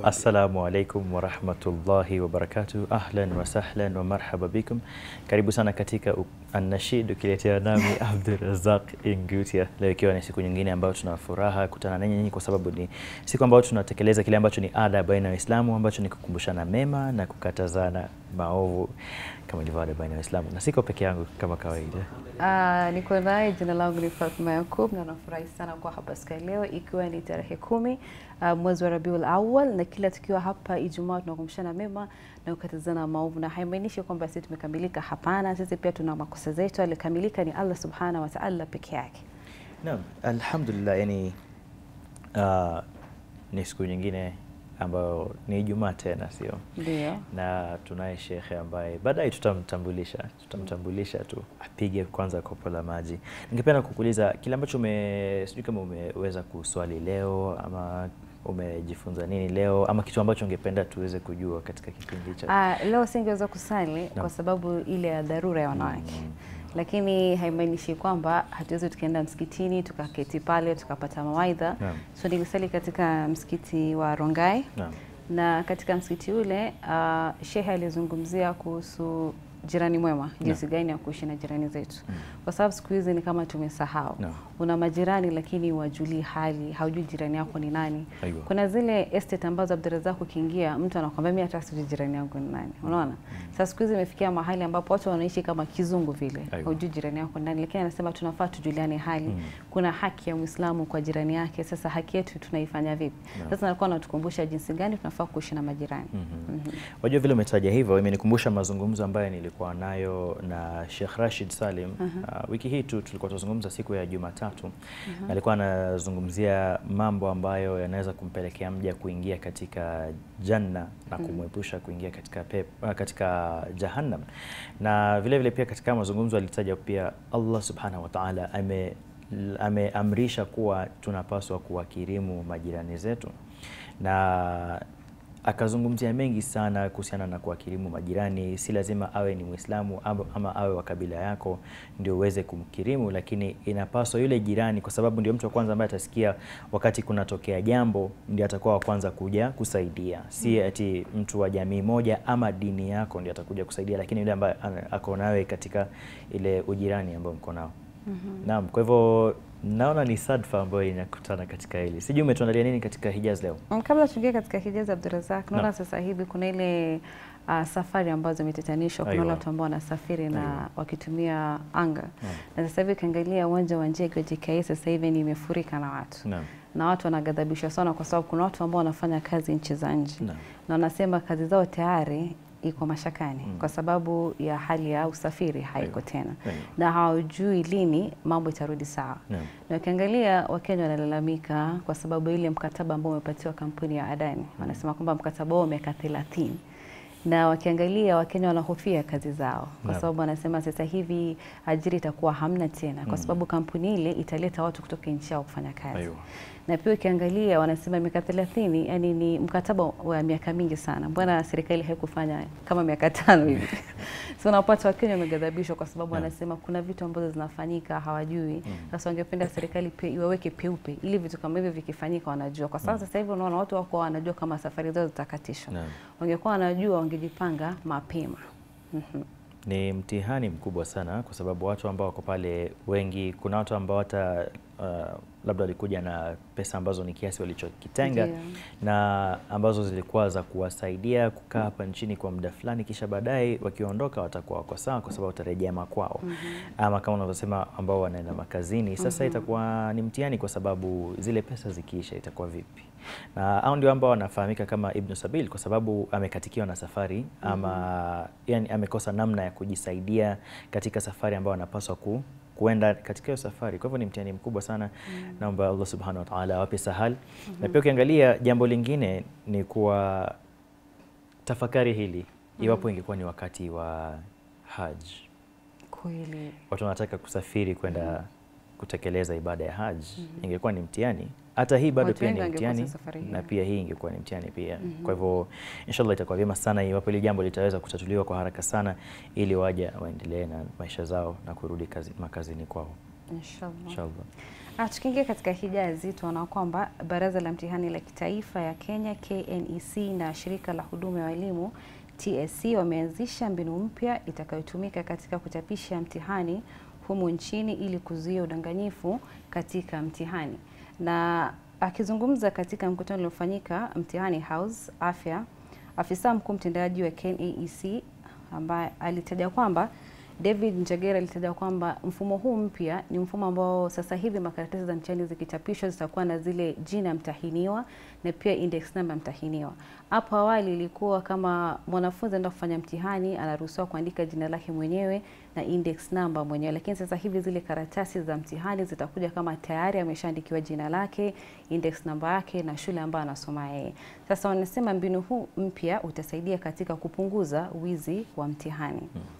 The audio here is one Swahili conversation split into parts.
Assalamu alaikum warahmatullahi wabarakatuh. Ahlan wa sahlan wa marhaba bikum. Karibu sana katika Anashid ukiletea nami Abdul Razak Ingutia. Leo ikiwa ni siku nyingine ambayo tuna furaha kutana nanyi nyinyi, kwa sababu ni siku ambayo tunatekeleza kile ambacho ni ada baina ya Waislamu ambacho ni kukumbushana mema na kukatazana maovu kama ilivyoada baina ya Waislamu, na siko peke yangu kama kawaida. Uh, niko naye, jina langu ni Fatma Yakub na nafurahi sana kuwa hapa siku ya leo, ikiwa ni tarehe kumi uh, mwezi wa Rabiul Awal, na kila tukiwa hapa Ijumaa tunakumshana mema na kukatazana maovu, na haimaanishi kwamba sisi tumekamilika. Hapana, sisi pia tuna makosa zetu. Alikamilika ni Allah subhanahu wa ta'ala peke yake. Naam, alhamdulillah, yani uh, ni siku nyingine ambayo ni Ijumaa tena, sio ndio? Na tunaye shekhe ambaye baadaye tutamtambulisha, tutamtambulisha tu apige kwanza kopo la maji. Ningependa kukuuliza kile ambacho ume, sijui kama umeweza kuswali leo ama umejifunza nini leo ama kitu ambacho ungependa tuweze kujua katika kipindi cha uh, leo? Singeweza kusali no. kwa sababu ile ya dharura ya wanawake mm lakini haimaanishi kwamba hatuwezi tukaenda msikitini tukaketi pale tukapata mawaidha yeah. So nilisali katika msikiti wa Rongai yeah. Na katika msikiti ule uh, shehe alizungumzia kuhusu jirani mwema, jinsi no. gani ya kuishi na jirani zetu mm. kwa sababu siku hizi ni kama tumesahau no. Una majirani lakini wajulii hali, haujui jirani yako ni nani. Aigo. Kuna zile estate ambazo Abdurazak ukiingia mtu anakwambia mimi hata sijui jirani yangu ni nani, unaona mm. Sasa siku hizi imefikia mahali ambapo watu wanaishi kama kizungu vile, haujui jirani yako ni nani, lakini anasema tunafaa tujuliane hali mm. Kuna haki ya Muislamu kwa jirani yake, sasa haki yetu tunaifanya vipi? No. Sasa nalikuwa natukumbusha jinsi gani tunafaa kuishi na majirani. mm -hmm. mm -hmm. Wajua vile umetaja hivyo imenikumbusha mazungumzo ambayo nili tulikuwa nayo na Sheikh Rashid Salim. uh -huh. Uh, wiki hii tu tulikuwa tunazungumza siku ya Jumatatu. uh -huh. Alikuwa anazungumzia mambo ambayo yanaweza kumpelekea mja kuingia katika janna na mm-hmm. kumwepusha kuingia katika pep, ah, katika jahannam, na vile vile pia katika mazungumzo alitaja pia Allah subhanahu wa ta'ala ame ameamrisha kuwa tunapaswa kuwakirimu majirani zetu na akazungumzia mengi sana kuhusiana na kuwakirimu majirani. Si lazima awe ni Mwislamu ama awe wa kabila yako ndio uweze kumkirimu, lakini inapaswa yule jirani, kwa sababu ndio mtu wa kwanza ambaye atasikia wakati kunatokea jambo, ndio atakuwa wa kwanza kuja kusaidia. Si ati hmm. mtu wa jamii moja ama dini yako ndio atakuja kusaidia, lakini yule ambaye ako nawe katika ile ujirani ambao mko nao. Mm -hmm. Naam, kwa hivyo Naona ni sadfa ambayo inakutana katika hili. Sijui umetuandalia nini katika Hijaz leo? Mm, kabla tuingie katika Hijaz, Abdurazak, naona no. sasa hivi kuna ile uh, safari ambazo zimetatanishwa. Kuna wale watu ambao wanasafiri na wakitumia anga no. na sasa hivi ukiangalia uwanja wa Njia kwa JKIA sasa hivi ni imefurika na watu no na watu wanagadhabishwa sana kwa sababu kuna watu ambao wanafanya kazi nchi za nje no. na wanasema kazi zao tayari iko mashakani mm. kwa sababu ya hali ya usafiri haiko tena na hawajui lini mambo itarudi sawa. Na ukiangalia Wakenya wanalalamika kwa sababu ile mkataba ambao umepatiwa kampuni ya Adani mm. wanasema kwamba mkataba huo miaka 30 na wakiangalia Wakenya wanahofia kazi zao kwa sababu wanasema sasa hivi ajira itakuwa hamna tena, kwa mm. sababu kampuni ile italeta watu kutoka nchi yao kufanya kazi Ayu na pia ukiangalia wanasema miaka 30, yani ni mkataba wa miaka mingi sana. Mbona serikali haikufanya kama miaka tano hivi? Mm. so unapata Wakenya wamegadhabishwa kwa sababu wanasema kuna vitu ambazo zinafanyika hawajui. Mm. Sasa wangependa serikali pe, iwaweke peupe ili vitu kama hivyo vikifanyika wanajua. Kwa sababu mm. sasa hivi unaona watu wako wanajua kama safari zao zitakatishwa. Wangekuwa wanajua wangejipanga mapema. Mm-hmm. Ni mtihani mkubwa sana kwa sababu watu ambao wako pale wengi, kuna watu ambao hata uh, labda walikuja na pesa ambazo ni kiasi walichokitenga yeah. na ambazo zilikuwa za kuwasaidia kukaa hapa nchini kwa muda fulani, kisha baadaye wakiondoka watakuwa wako sawa, kwa sababu watarejea makwao mm -hmm. ama kama unavyosema ambao wanaenda makazini sasa, mm -hmm. itakuwa ni mtihani, kwa sababu zile pesa zikiisha itakuwa vipi? na au ndio ambao wanafahamika kama Ibn Sabil kwa sababu amekatikiwa na safari ama mm -hmm. yani, amekosa namna ya kujisaidia katika safari ambayo anapaswa ku kuenda katika hiyo safari. Kwa hivyo ni mtihani mkubwa sana mm. Naomba Allah subhanahu wa ta'ala awape sahali mm -hmm. Na mm-hmm. pia ukiangalia jambo lingine ni kuwa tafakari hili mm. iwapo mm -hmm. ingekuwa ni wakati wa haj. Kweli. Watu wanataka kusafiri kwenda mm -hmm. kutekeleza ibada ya haj. Mm -hmm. Ingekuwa ni mtihani hata hii bado pia ni mtihani na pia hii ingekuwa ni mtihani pia. Mm -hmm. Kwa hivyo inshallah itakuwa vyema sana iwapo hili jambo litaweza kutatuliwa kwa haraka sana, ili waja waendelee na maisha zao na kurudi kazi, makazini kwao inshallah. Inshallah. Ah, tukiingia katika hijazi, zito, tunaona kwamba Baraza la Mtihani la Kitaifa ya Kenya KNEC na shirika la huduma ya elimu TSC wameanzisha mbinu mpya itakayotumika katika kuchapisha mtihani humu nchini ili kuzuia udanganyifu katika mtihani. Na akizungumza katika mkutano uliofanyika Mtihani House Afya, afisa mkuu mtendaji wa KNEC e ambaye alitaja kwamba David Njegera alitaja kwamba mfumo huu mpya ni mfumo ambao sasa hivi makaratasi za mtihani zikichapishwa zitakuwa na zile jina mtahiniwa na pia index number mtahiniwa. Hapo awali ilikuwa kama mwanafunzi anaenda kufanya mtihani anaruhusiwa kuandika jina lake mwenyewe na index number mwenyewe, lakini sasa hivi zile karatasi za mtihani zitakuja kama tayari ameshaandikiwa jina lake, index number yake na shule ambayo anasoma yeye. Sasa wanasema mbinu huu mpya utasaidia katika kupunguza wizi wa mtihani. Hmm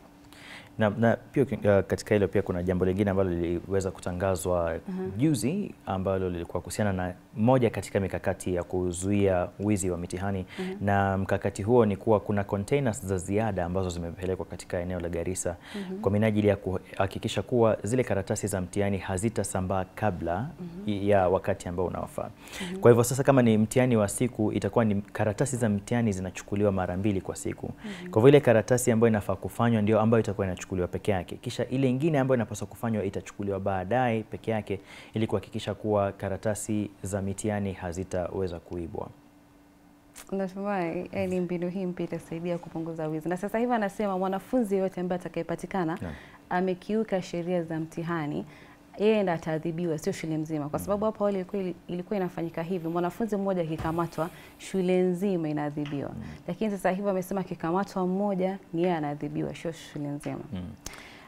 na, na pia uh, katika hilo pia kuna jambo lingine ambalo liliweza kutangazwa juzi uh -huh. ambalo lilikuwa kuhusiana na moja katika mikakati ya kuzuia wizi wa mitihani uh -huh. na mkakati huo ni kuwa kuna containers za ziada ambazo zimepelekwa katika eneo la Garissa uh -huh. kwa minajili ya kuhakikisha kuwa zile karatasi za mtihani hazitasambaa kabla ya wakati ambao unaofaa. Kwa hivyo sasa, kama ni mtihani wa siku, itakuwa ni karatasi za mtihani zinachukuliwa mara mbili kwa siku. Kwa hivyo ile karatasi ambayo inafaa kufanywa ndio ambayo itakuwa inachukuliwa itachukuliwa peke yake, kisha ile ingine ambayo inapaswa kufanywa itachukuliwa baadaye peke yake ili kuhakikisha kuwa karatasi za mitihani hazitaweza kuibwa. Natumai eh, ni mbinu hii mpya itasaidia kupunguza wizi. Na sasa hivi anasema mwanafunzi yeyote ambaye atakayepatikana amekiuka sheria za mtihani yeye ndiye ataadhibiwa, sio shule nzima, kwa mm. sababu hapo awali ilikuwa inafanyika hivi, mwanafunzi mmoja akikamatwa, shule nzima inaadhibiwa mm. Lakini sasa hivi amesema akikamatwa mmoja ni yeye anaadhibiwa, sio shule nzima mm.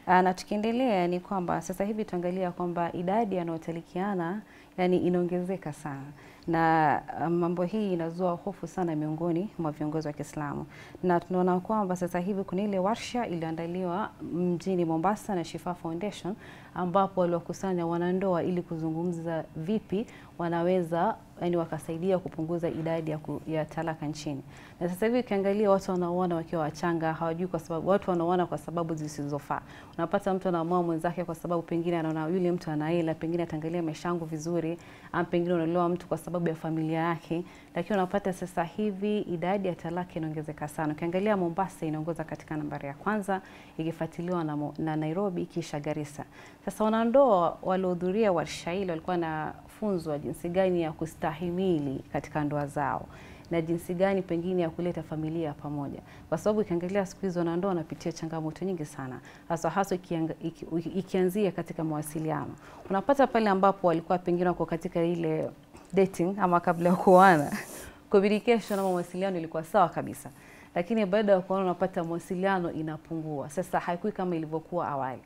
Ah, na tukiendelea ni kwamba sasa hivi tuangalia kwamba idadi yanayotalikiana yani inaongezeka sana na ah, mambo hii inazua hofu sana miongoni mwa viongozi wa Kiislamu, na tunaona kwamba sasa hivi kuna ile warsha iliyoandaliwa mjini Mombasa na Shifa Foundation ambapo waliwakusanya wanandoa ili kuzungumza vipi wanaweza yani wakasaidia kupunguza idadi ya, ku, ya talaka nchini. Na sasa hivi ukiangalia watu wanaoana wakiwa wachanga hawajui kwa sababu watu wanaoana kwa sababu zisizofaa. Unapata mtu anaamua mwenzake kwa sababu pengine anaona yule mtu ana hela, pengine ataangalia maisha yangu vizuri, ama pengine unaolewa mtu kwa sababu ya familia yake. Lakini unapata sasa hivi idadi ya talaka inaongezeka sana. Ukiangalia Mombasa inaongoza katika nambari ya kwanza ikifuatiliwa na, na Nairobi kisha Garissa. Sasa wanandoa waliohudhuria warsha hili walikuwa wanafunzwa jinsi gani ya kustahimili katika ndoa zao na jinsi gani pengine ya kuleta familia pamoja, kwa sababu ikiangalia siku hizi wanandoa wanapitia changamoto nyingi sana, hasa hasa ikianzia katika mawasiliano. Unapata pale ambapo walikuwa pengine wako katika ile dating ama kabla ya kuoana, communication ama mawasiliano ilikuwa sawa kabisa, lakini baada ya kuoana unapata mawasiliano inapungua. Sasa haikui kama ilivyokuwa awali.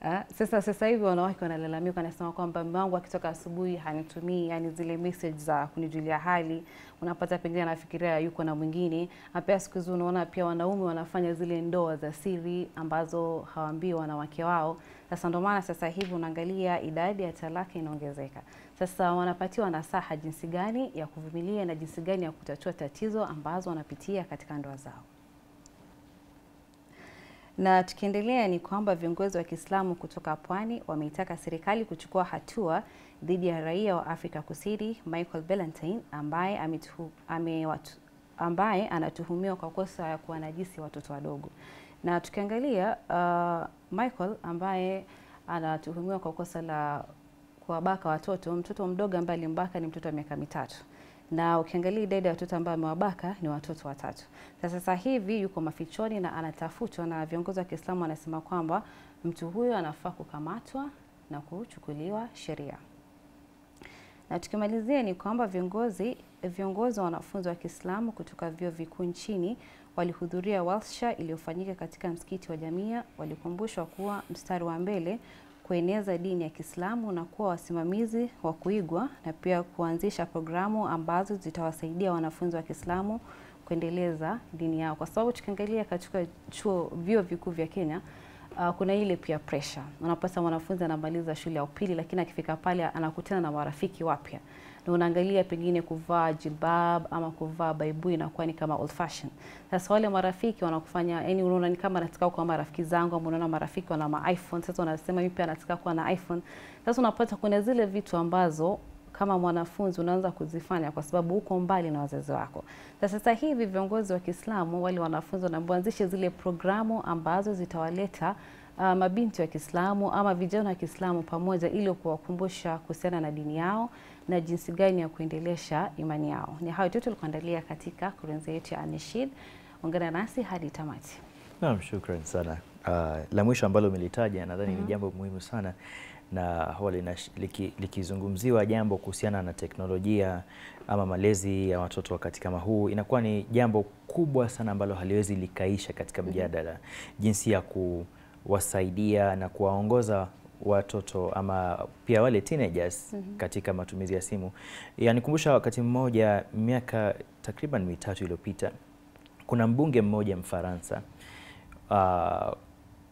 Ha? Eh, sasa sasa hivi wanawake wanalalamika, wanasema kwamba mume wangu akitoka asubuhi hanitumii, yani zile message za kunijulia hali, unapata pengine anafikiria yuko na mwingine. Na pia siku hizi unaona pia wanaume wanafanya zile ndoa za siri ambazo hawaambii wanawake wao. Sasa ndio maana sasa hivi unaangalia idadi ya talaka inaongezeka. Sasa wanapatiwa nasaha jinsi gani ya kuvumilia na jinsi gani ya kutatua tatizo ambazo wanapitia katika ndoa zao. Na tukiendelea ni kwamba viongozi wa Kiislamu kutoka Pwani wameitaka serikali kuchukua hatua dhidi ya raia wa Afrika Kusini Michael Ballantyne ambaye ame watu, ambaye anatuhumiwa kwa kosa ya kuwanajisi watoto wadogo. Na tukiangalia uh, Michael ambaye anatuhumiwa kwa kosa la kuwabaka watoto, mtoto mdogo ambaye alimbaka ni mtoto wa miaka mitatu na ukiangalia idadi ya watoto ambao amewabaka ni watoto watatu. Na sasa hivi yuko mafichoni na anatafutwa, na viongozi wa Kiislamu wanasema kwamba mtu huyo anafaa kukamatwa na kuchukuliwa sheria. Na tukimalizia ni kwamba viongozi viongozi wa wanafunzi wa Kiislamu kutoka vyuo vikuu nchini walihudhuria warsha iliyofanyika katika msikiti wa Jamia, walikumbushwa kuwa mstari wa mbele kueneza dini ya Kiislamu na kuwa wasimamizi wa kuigwa na pia kuanzisha programu ambazo zitawasaidia wanafunzi wa Kiislamu kuendeleza dini yao, kwa sababu tukiangalia katika chuo vyuo vikuu vya Kenya uh, kuna ile pia pressure. Unapata mwanafunzi anamaliza shule ya upili, lakini akifika pale anakutana na marafiki wapya na unaangalia pengine kuvaa jilbab ama kuvaa baibui inakuwa ni kama old fashion. Sasa wale marafiki wanakufanya yani, unaona ni kama nataka kuwa marafiki zangu ama unaona marafiki wana ma iPhone, sasa unasema mimi pia nataka kuwa na iPhone. Sasa unapata kuna zile vitu ambazo kama mwanafunzi unaanza kuzifanya kwa sababu uko mbali na wazazi wako. Na sasa hivi viongozi wa Kiislamu wale wanafunzi wanaanzisha zile programu ambazo zitawaleta uh, mabinti wa Kiislamu ama vijana wa Kiislamu pamoja ili kuwakumbusha kuhusiana na dini yao na jinsi gani ya kuendelesha imani yao. Ni hayo tu tulikuandalia katika kurunzi yetu ya Anishid. Ungana nasi hadi tamati. Naam, shukran sana. Uh, la mwisho ambalo umelitaja nadhani mm -hmm. ni mhm. jambo muhimu sana na huwa likizungumziwa liki jambo kuhusiana na teknolojia ama malezi ya watoto wakati kama huu, inakuwa ni jambo kubwa sana ambalo haliwezi likaisha katika mhm. mjadala mm -hmm. jinsi ya kuwasaidia na kuwaongoza watoto ama pia wale teenagers mm -hmm. katika matumizi ya simu. Yanikumbusha wakati mmoja miaka takriban mitatu iliyopita, kuna mbunge mmoja Mfaransa uh,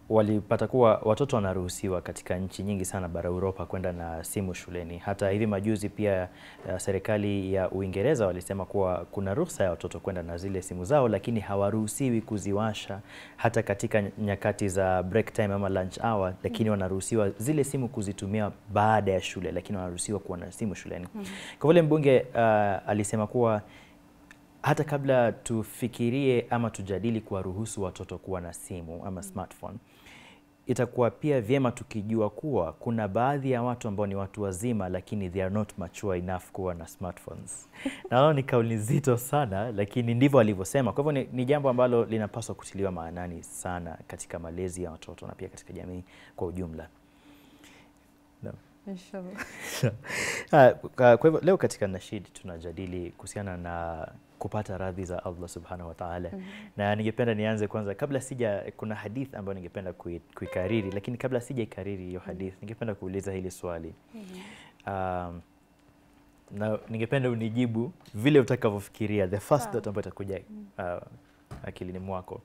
walipata kuwa watoto wanaruhusiwa katika nchi nyingi sana bara Europa kwenda na simu shuleni. Hata hivi majuzi pia uh, serikali ya Uingereza walisema kuwa kuna ruhusa ya watoto kwenda na zile simu zao, lakini hawaruhusiwi kuziwasha hata katika nyakati za break time ama lunch hour, lakini wanaruhusiwa zile simu kuzitumia baada ya shule, lakini wanaruhusiwa kuwa na simu shuleni. -hmm. Kwa vile mbunge uh, alisema kuwa hata kabla tufikirie ama tujadili kuwaruhusu watoto kuwa na simu ama mm-hmm. smartphone, itakuwa pia vyema tukijua kuwa kuna baadhi ya watu ambao ni watu wazima, lakini they are not mature enough kuwa na smartphones. Naona ni kauli nzito sana, lakini ndivyo alivyosema. Kwa hivyo ni, ni jambo ambalo linapaswa kutiliwa maanani sana katika malezi ya watoto na pia katika jamii kwa ujumla. Kwa hivyo leo katika Nashid tunajadili kuhusiana na kupata radhi za Allah subhanahu wa ta'ala. Mm -hmm. Na ningependa nianze kwanza, kabla sija, kuna hadith ambayo ningependa kuikariri, lakini kabla sija ikariri hiyo mhm. hadith, ningependa kuuliza hili swali. Mm -hmm. um, na ningependa unijibu vile utakavyofikiria, the first thought ambayo itakuja mhm. uh, akilini mwako.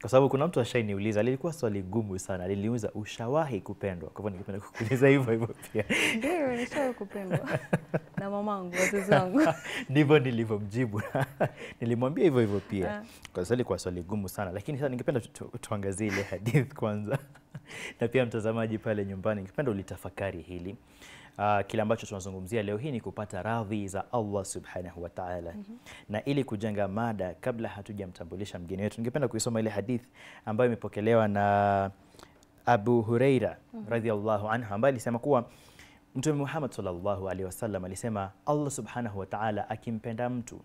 Kwa sababu kuna mtu ashainiuliza, lilikuwa swali gumu sana, liliuliza ushawahi kupendwa? Kwa hivyo ningependa kukuuliza hivyo hivyo pia. Ndio, nishawahi kupendwa na mamangu, wazazi wangu. Ndivyo nilivyomjibu, nilimwambia hivyo hivyo pia, ah. kwa sababu ilikuwa swali gumu sana, lakini sasa ningependa tuangazie ile hadithi kwanza, na pia mtazamaji pale nyumbani, ningependa ulitafakari hili uh, kile ambacho tunazungumzia leo hii ni kupata radhi za Allah subhanahu wa ta'ala. mm -hmm. Na ili kujenga mada, kabla hatujamtambulisha mgeni wetu, ningependa kuisoma ile hadithi ambayo imepokelewa na Abu Huraira mm -hmm. radhiallahu anhu ambaye alisema kuwa Mtume Muhammad sallallahu alaihi wasallam alisema Allah subhanahu wa ta'ala akimpenda mtu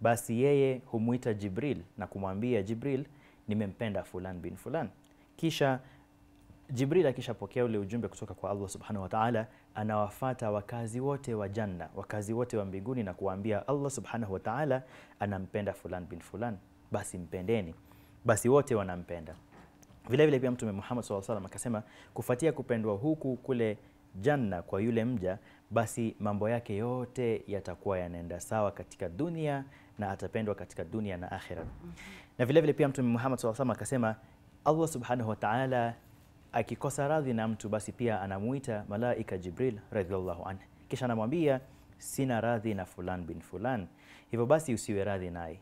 basi yeye humwita Jibril na kumwambia Jibril, nimempenda fulan bin fulan. Kisha Jibril akishapokea ule ujumbe kutoka kwa Allah subhanahu wa ta'ala anawafata wakazi wote wa janna, wakazi wote wa mbinguni na kuwaambia Allah subhanahu wa ta'ala anampenda fulan bin fulan, basi mpendeni. Basi wote wanampenda. Vile vile pia Mtume Muhammad SAW salam akasema, kufuatia kupendwa huku kule janna kwa yule mja, basi mambo yake yote yatakuwa yanaenda sawa katika dunia na atapendwa katika dunia na akhira. Mm-hmm. Na vile vile pia Mtume Muhammad SAW salam akasema, Allah subhanahu wa ta'ala akikosa radhi na mtu basi pia anamuita malaika Jibril radhiallahu anhu, kisha anamwambia sina radhi na fulan bin fulan, hivyo basi usiwe radhi naye.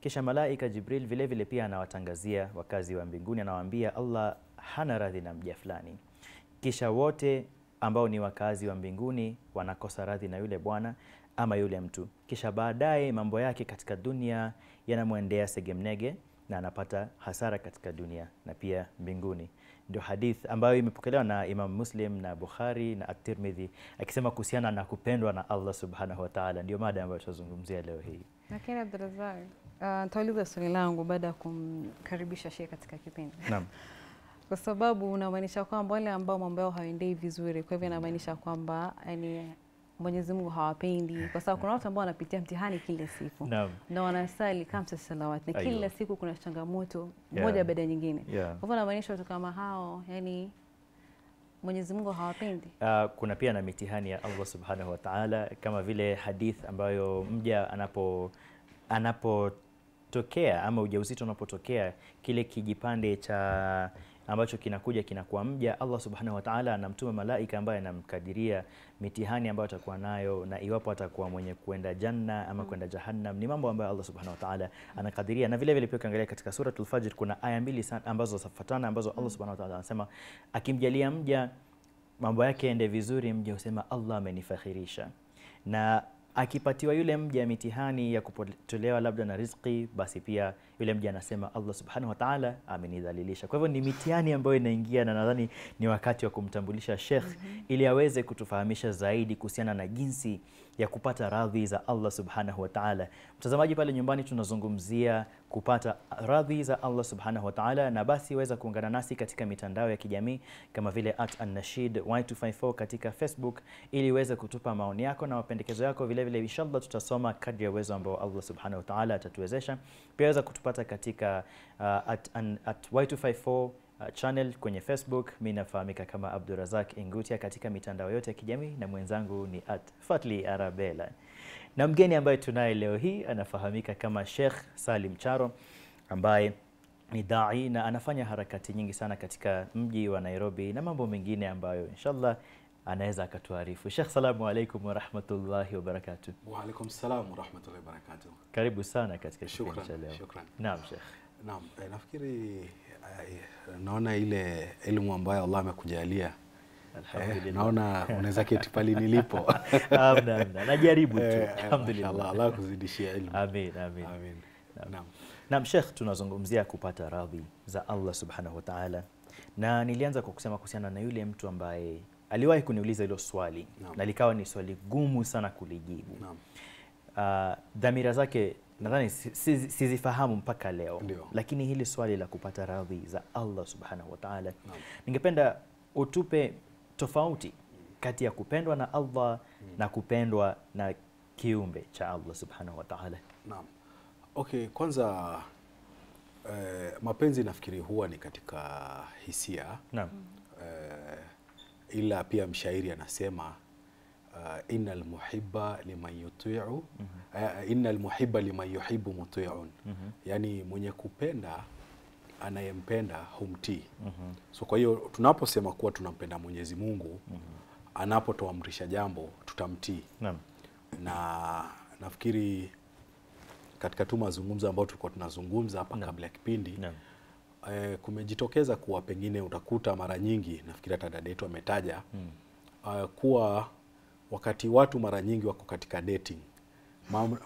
Kisha malaika Jibril vile vile pia anawatangazia wakazi wa mbinguni, anawaambia Allah hana radhi na mja fulani. Kisha wote ambao ni wakazi wa mbinguni wanakosa radhi na yule bwana ama yule mtu, kisha baadaye mambo yake katika dunia yanamwendea segemnege na anapata hasara katika dunia na pia mbinguni ndio hadith ambayo imepokelewa na Imam Muslim na Bukhari na At-Tirmidhi akisema kuhusiana na kupendwa na Allah subhanahu wa ta'ala. Ndio mada ambayo tutazungumzia leo hii. Lakini Abdulrazak, uh, swali langu baada ya kumkaribisha shehe katika kipindi. Naam. kwa sababu unamaanisha kwamba wale ambao mambo yao hawaendei vizuri, kwa hivyo inamaanisha kwamba yani Mwenyezi Mungu hawapendi, kwa sababu kuna watu ambao wanapitia mtihani kila siku na, na wanasali kamsa salawati na kila siku kuna changamoto yeah. moja baada ya nyingine yeah. Kwa hivyo namaanisha watu kama hao yani Mwenyezi Mungu hawapendi. Uh, kuna pia na mitihani ya Allah Subhanahu wa Ta'ala kama vile hadith ambayo mja anapo anapotokea ama ujauzito unapotokea kile kijipande cha ambacho kinakuja kinakuwa mja. Allah subhanahu wa ta'ala anamtuma malaika ambaye anamkadiria mitihani ambayo atakuwa nayo na iwapo atakuwa mwenye kwenda janna ama kwenda jahannam. Ni mambo ambayo Allah subhanahu wa ta'ala anakadiria, na vile vile pia ukiangalia katika suratul Fajr kuna aya mbili ambazo zafuatana ambazo Allah subhanahu wa ta'ala anasema akimjalia mja mambo yake ende vizuri, mja husema Allah amenifakhirisha na akipatiwa yule mja mitihani ya kupotolewa labda na riziki, basi pia yule mja anasema Allah subhanahu wa ta'ala amenidhalilisha. Kwa hivyo ni mitihani ambayo inaingia, na nadhani ni wakati wa kumtambulisha Sheikh mm -hmm. ili aweze kutufahamisha zaidi kuhusiana na jinsi ya kupata radhi za Allah subhanahu wa ta'ala. Mtazamaji pale nyumbani, tunazungumzia kupata radhi za Allah subhanahu wa ta'ala, na basi weza kuungana nasi katika mitandao ya kijamii kama vile at annashid y254 katika Facebook ili uweze kutupa maoni yako na mapendekezo yako vilevile, inshallah tutasoma kadri ya uwezo ambao Allah subhanahu wa ta'ala atatuwezesha. Pia weza kutupata katika uh, at, an, at y254 Uh, channel kwenye Facebook. Mimi nafahamika kama Abdurazak Ingutia katika mitandao yote ya kijamii na mwenzangu ni at Fatli Arabella, na mgeni ambaye tunaye leo hii anafahamika kama Sheikh Salim Charo ambaye ni dai na anafanya harakati nyingi sana katika mji wa Nairobi na mambo mengine ambayo inshallah anaweza akatuarifu. Sheikh, salamu alaikum warahmatullahi wabarakatuh. Wa alaikum salam warahmatullahi wabarakatuh. Karibu sana katika kipindi cha leo. Shukran. Naam Sheikh. Naam, eh, nafikiri naona ile elimu ambayo Allah amekujalia Eh, naona unaweza keti pale nilipo. Amna, amna. Najaribu tu. Eh, eh, Alhamdulillah. Allah, kuzidishia ilmu. Amin, amin. Amin. Naam. Naam, Sheikh, tunazungumzia kupata radhi za Allah Subhanahu wa Ta'ala. Na nilianza kwa kusema kuhusiana na yule mtu ambaye aliwahi kuniuliza hilo swali na likawa ni swali gumu sana kulijibu. Naam. Uh, dhamira zake nadhani sizifahamu mpaka leo Ndiyo. lakini hili swali la kupata radhi za Allah subhanahu wa ta'ala, ningependa utupe tofauti kati ya kupendwa na Allah hmm. na kupendwa na kiumbe cha Allah subhanahu wa ta'ala. Naam. Okay, kwanza eh, mapenzi nafikiri huwa ni katika hisia. Naam. Eh, ila pia mshairi anasema uh, inna almuhibba liman yuti'u uh, inna almuhibba liman yuhibbu muti'un mhm. yani mwenye kupenda anayempenda humtii mm -hmm. so kwa hiyo tunaposema kuwa tunampenda Mwenyezi Mungu mm -hmm. anapotuamrisha jambo tutamtii na nafikiri katika tu mazungumzo ambayo tulikuwa tunazungumza hapa kabla ya kipindi E, kumejitokeza kuwa pengine utakuta mara nyingi nafikiri hata dada yetu ametaja mm. uh, kuwa wakati watu mara nyingi wako katika dating,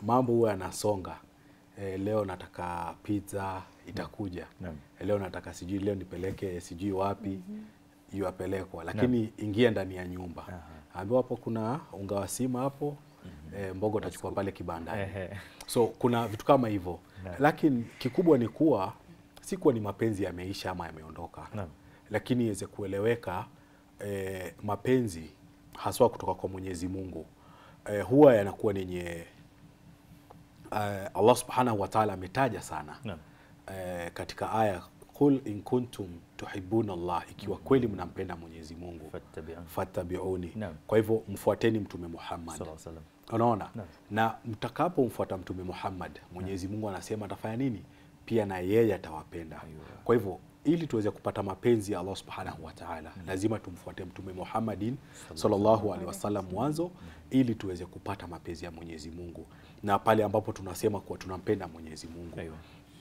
mambo huwa yanasonga. E, leo nataka pizza itakuja. E, leo nataka sijui, leo nipeleke sijui wapi. iwapelekwa mm-hmm. lakini ingia ndani ya nyumba, ambiwa hapo kuna unga wa sima hapo. E, mbogo utachukua pale kibandani. So kuna vitu kama hivyo, lakini kikubwa ni kuwa si kuwa ni mapenzi yameisha ama yameondoka, lakini iweze kueleweka e, mapenzi haswa kutoka kwa Mwenyezi Mungu eh, huwa yanakuwa nenye eh, Allah Subhanahu wa Ta'ala ametaja sana eh, katika aya qul in kuntum tuhibbuna Allah, ikiwa mm-hmm. kweli mnampenda Mwenyezi Mungu fattabiuni, kwa hivyo mfuateni Mtume Muhammad unaona na, na mtakapomfuata Mtume Muhammad Mwenyezi Mungu anasema atafanya nini? Pia na yeye atawapenda. Kwa hivyo ili tuweze kupata mapenzi ya Allah subhanahu wa ta'ala, mm. lazima tumfuate Mtume Muhammadin sallallahu alaihi wasallam mwanzo, mm. ili tuweze kupata mapenzi ya Mwenyezi Mungu, na pale ambapo tunasema kuwa tunampenda Mwenyezi Mungu Ayu.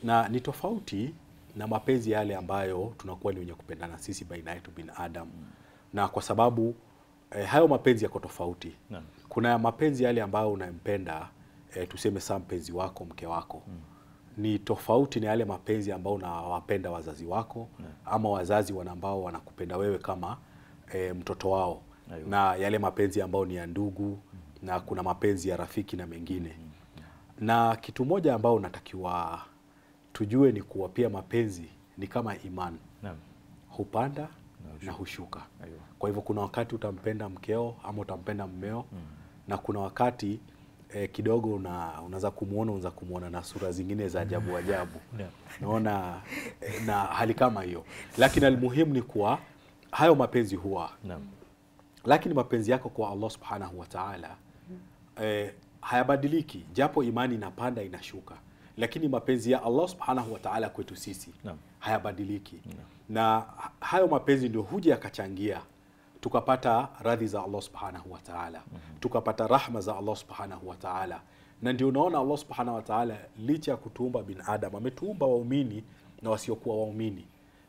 na ni tofauti na mapenzi yale ambayo tunakuwa ni wenye kupendana sisi baina yetu binadamu mm. na kwa sababu eh, hayo mapenzi yako tofauti na. Kuna mapenzi yale ambayo unampenda eh, tuseme saa mpenzi wako mke wako mm ni tofauti na yale mapenzi ambao unawapenda wazazi wako ama wazazi ambao wanakupenda wewe kama e, mtoto wao Ayu. na yale mapenzi ambayo ni ya ndugu mm. na kuna mapenzi ya rafiki na mengine mm. mm. na kitu moja ambao unatakiwa tujue ni kuwa pia mapenzi ni kama imani yeah. hupanda na, na hushuka Ayu. kwa hivyo kuna wakati utampenda mkeo ama utampenda mmeo mm. na kuna wakati eh, kidogo una, unaweza kumuona unaweza kumuona na sura zingine za ajabu mm. ajabu naona eh, na hali kama hiyo, lakini almuhimu ni kuwa hayo mapenzi huwa Lakini mapenzi yako kwa Allah subhanahu wa ta'ala eh, hayabadiliki, japo imani inapanda inashuka, lakini mapenzi ya Allah subhanahu wa ta'ala kwetu sisi hayabadiliki na hayo mapenzi ndio huja yakachangia tukapata radhi za Allah subhanahu wa ta'ala, mm -hmm. tukapata rahma za Allah subhanahu wa ta'ala, na ndio unaona Allah subhanahu wa ta'ala licha ya kutuumba binadamu ametuumba waumini na wasiokuwa waumini,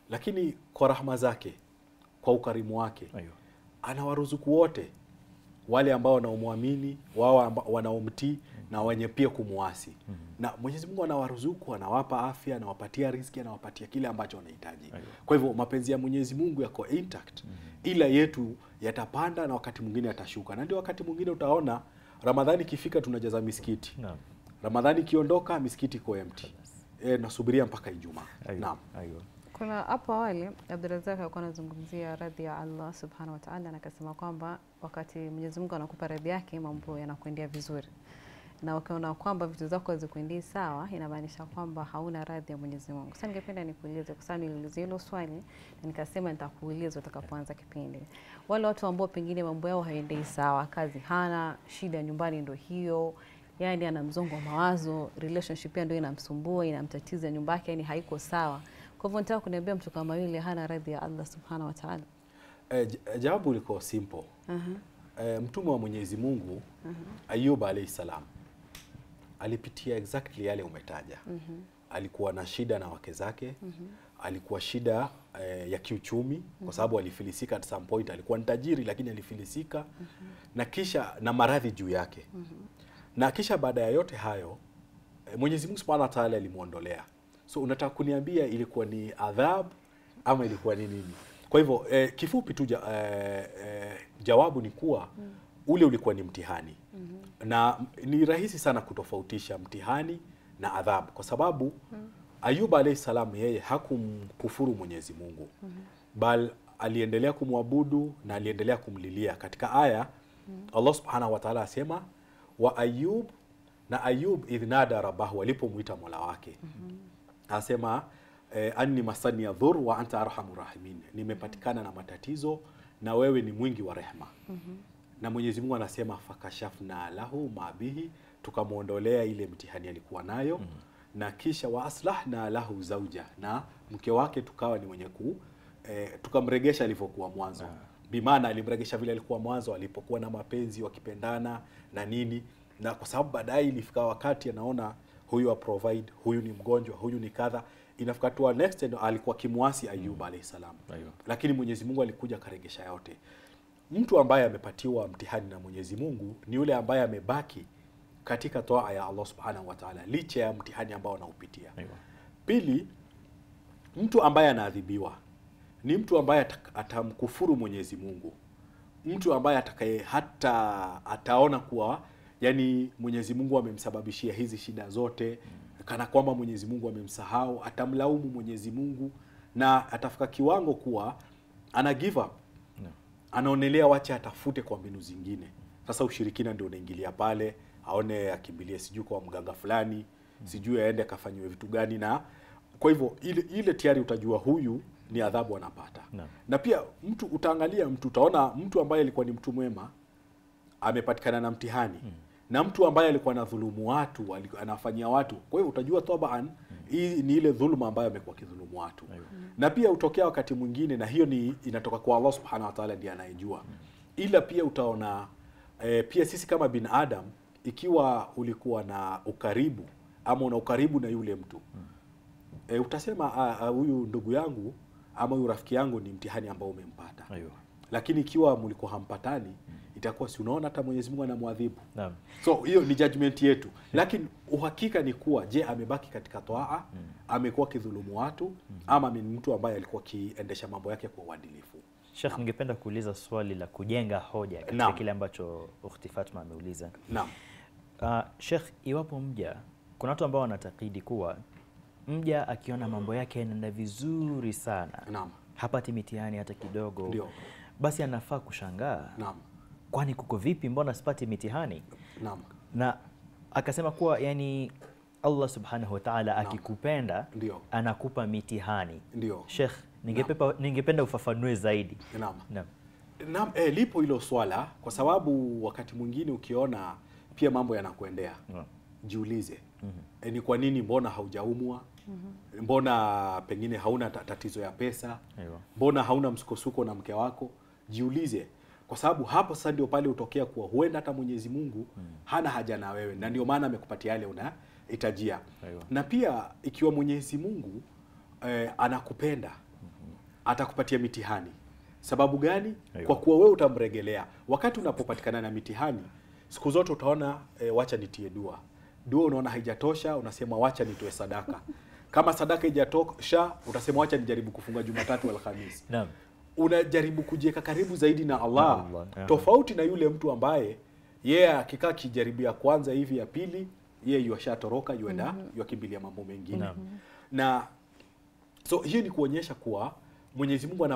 lakini kwa rahma zake, kwa ukarimu wake Ayu. anawaruzuku wote wale ambao wanaomwamini, wao wanaomtii na wenye pia kumuasi mm -hmm. na Mwenyezi Mungu anawaruzuku, anawapa afya, anawapatia riziki, anawapatia kile ambacho wanahitaji. Kwa hivyo mapenzi ya Mwenyezi Mungu yako intact mm -hmm. ila yetu yatapanda na wakati mwingine yatashuka, na ndio wakati mwingine utaona Ramadhani ikifika tunajaza misikiti no. Ramadhani ikiondoka misikiti iko empty e, nasubiria mpaka Ijumaa. Naam. Kuna hapo awali Abdurazak alikuwa anazungumzia radhi ya Allah subhanahu wa ta'ala, na akasema kwamba wakati Mwenyezi Mungu anakupa radhi yake mambo yanakuendea vizuri na ukiona kwamba vitu zako hazikuendei sawa, inamaanisha kwamba hauna radhi ya Mwenyezi Mungu. Sasa ningependa nikuulize, kwa sababu niliuliza hilo swali na nikasema nitakuuliza utakapoanza kipindi, wale watu ambao pengine mambo yao haendei sawa, kazi hana, shida nyumbani ndio hiyo yani ana mzongo wa mawazo, relationship pia ndio inamsumbua, inamtatiza, nyumba yake yani haiko sawa. Kwa hivyo nataka kuniambia mtu kama yule hana radhi ya Allah subhanahu wa ta'ala. Eh, eh jawabu liko simple. uh -huh. E, mtume wa Mwenyezi Mungu uh -huh. Ayub alayhi salam alipitia exactly yale umetaja. mm -hmm. Alikuwa na shida na wake zake mm -hmm. Alikuwa shida eh, ya kiuchumi mm -hmm. Kwa mhm. sababu alifilisika at some point, alikuwa ni tajiri lakini alifilisika mm -hmm. Na kisha na maradhi juu yake mm -hmm. Na kisha baada ya yote hayo eh, Mwenyezi Mungu Subhanahu wa Ta'ala alimwondolea. So unataka kuniambia ilikuwa ni adhabu ama ilikuwa ni nini? Kwa hivyo eh, kifupi tu ja, eh, eh, jawabu ni kuwa mm. Ule ulikuwa ni mtihani Mm-hmm. na ni rahisi sana kutofautisha mtihani na adhabu kwa sababu mm -hmm. alayhi salam yeye hakumkufuru Mwenyezi Mungu mm -hmm. bal aliendelea kumwabudu na aliendelea kumlilia katika aya mm -hmm. Allah subhanahu wa ta'ala asema wa Ayub na Ayub idhnada rabahu alipomwita Mola wake mm -hmm. asema e, anni masani ya dhur wa anta arhamu rahimin, nimepatikana na matatizo na wewe ni mwingi wa rehma. mm -hmm na Mwenyezi Mungu anasema fakashafna lahu mabihi, tukamwondolea ile mtihani alikuwa nayo mm -hmm. na kisha waaslahna lahu zauja, na mke wake tukawa ni mwenye ku eh, tukamregesha alivyokuwa mwanzo yeah. Bimana alimregesha vile alikuwa mwanzo, alipokuwa na mapenzi wakipendana na nini, na kwa sababu baadaye ilifika wakati anaona huyu wa provide, huyu ni mgonjwa, huyu ni kadha inafika tu next alikuwa kimwasi Ayuba mm. alayhi salam, lakini Mwenyezi Mungu alikuja akaregesha yote. Mtu ambaye amepatiwa mtihani na Mwenyezi Mungu ni yule ambaye amebaki katika toa ya Allah Subhanahu wa Ta'ala licha ya mtihani ambao anaupitia. Pili, mtu ambaye anaadhibiwa ni mtu ambaye atamkufuru Mwenyezi Mungu, mtu ambaye atakaye hata ataona kuwa yani Mwenyezi Mungu amemsababishia hizi shida zote, kana kwamba Mwenyezi Mungu amemsahau, atamlaumu Mwenyezi Mungu na atafika kiwango kuwa ana give up anaonelea wache atafute kwa mbinu zingine. Sasa ushirikina ndio unaingilia pale, aone akimbilie sijui kwa mganga fulani, sijui aende akafanyiwe vitu gani, na kwa hivyo ile, ile tayari utajua huyu ni adhabu anapata na. na pia mtu utaangalia mtu utaona mtu ambaye alikuwa ni mtu mwema amepatikana na mtihani mm. na mtu ambaye alikuwa anadhulumu watu anafanyia watu, kwa hivyo utajua mm hii ni ile dhuluma ambayo amekuwa kidhulumu watu mm. na pia utokea wakati mwingine, na hiyo ni inatoka kwa Allah subhanahu wa ta'ala, ndiye anayejua ila pia utaona e, pia sisi kama binadamu, ikiwa ulikuwa na ukaribu ama una ukaribu na yule mtu mm. e, utasema ah, ah, huyu ndugu yangu ama huyu rafiki yangu ni mtihani ambao umempata lakini ikiwa mlikuwa hampatani itakuwa si unaona hata Mwenyezi Mungu anamwadhibu. Naam. So hiyo ni judgment yetu. Lakini uhakika ni kuwa je, amebaki katika toaa, mm. amekuwa kidhulumu watu mm. ama ni mtu ambaye alikuwa akiendesha mambo yake kwa uadilifu. Sheikh, ningependa kuuliza swali la kujenga hoja katika kile ambacho ukhti Fatma ameuliza. Naam. Uh, Sheikh, iwapo mja kuna watu ambao wanatakidi kuwa mja akiona mambo yake yanaenda vizuri sana. Naam. Hapati mitihani hata kidogo. Ndio. Basi anafaa kushangaa. Naam kwani kuko vipi, mbona sipati mitihani? Naam. Na akasema kuwa yani Allah subhanahu wa ta'ala akikupenda anakupa mitihani. Ndio. Sheikh, ningependa ufafanue zaidi. Naam. Naam. Naam, eh, lipo hilo swala kwa sababu wakati mwingine ukiona pia mambo yanakuendea. Jiulize. Mm -hmm. E, ni kwa nini mbona haujaumwa? Mm -hmm. Mbona pengine hauna tatizo ya pesa? Ewa. Mbona hauna msukosuko na mke wako? Jiulize kwa sababu hapo sasa ndio pale utokea kuwa huenda hata Mwenyezi Mungu hmm. hana haja na wewe na ndio maana amekupatia yale unahitajia. Na pia ikiwa Mwenyezi Mungu eh, anakupenda -hmm. atakupatia mitihani. Sababu gani? Aywa. Kwa kuwa wewe utamregelea. Wakati unapopatikana na mitihani, siku zote utaona eh, wacha nitie dua. Dua unaona haijatosha, unasema wacha nitoe sadaka. Kama sadaka haijatosha, utasema wacha nijaribu kufunga Jumatatu Alhamisi. Naam unajaribu kujiweka karibu zaidi na Allah, Allah tofauti na yule mtu ambaye yeye yeah, akikaa kijaribu ya kwanza hivi ya pili yeye yeah, yuashatoroka yuenda mm -hmm. yuakimbilia mambo mengine mm -hmm. na so hiyo ni kuonyesha kuwa Mwenyezi Mungu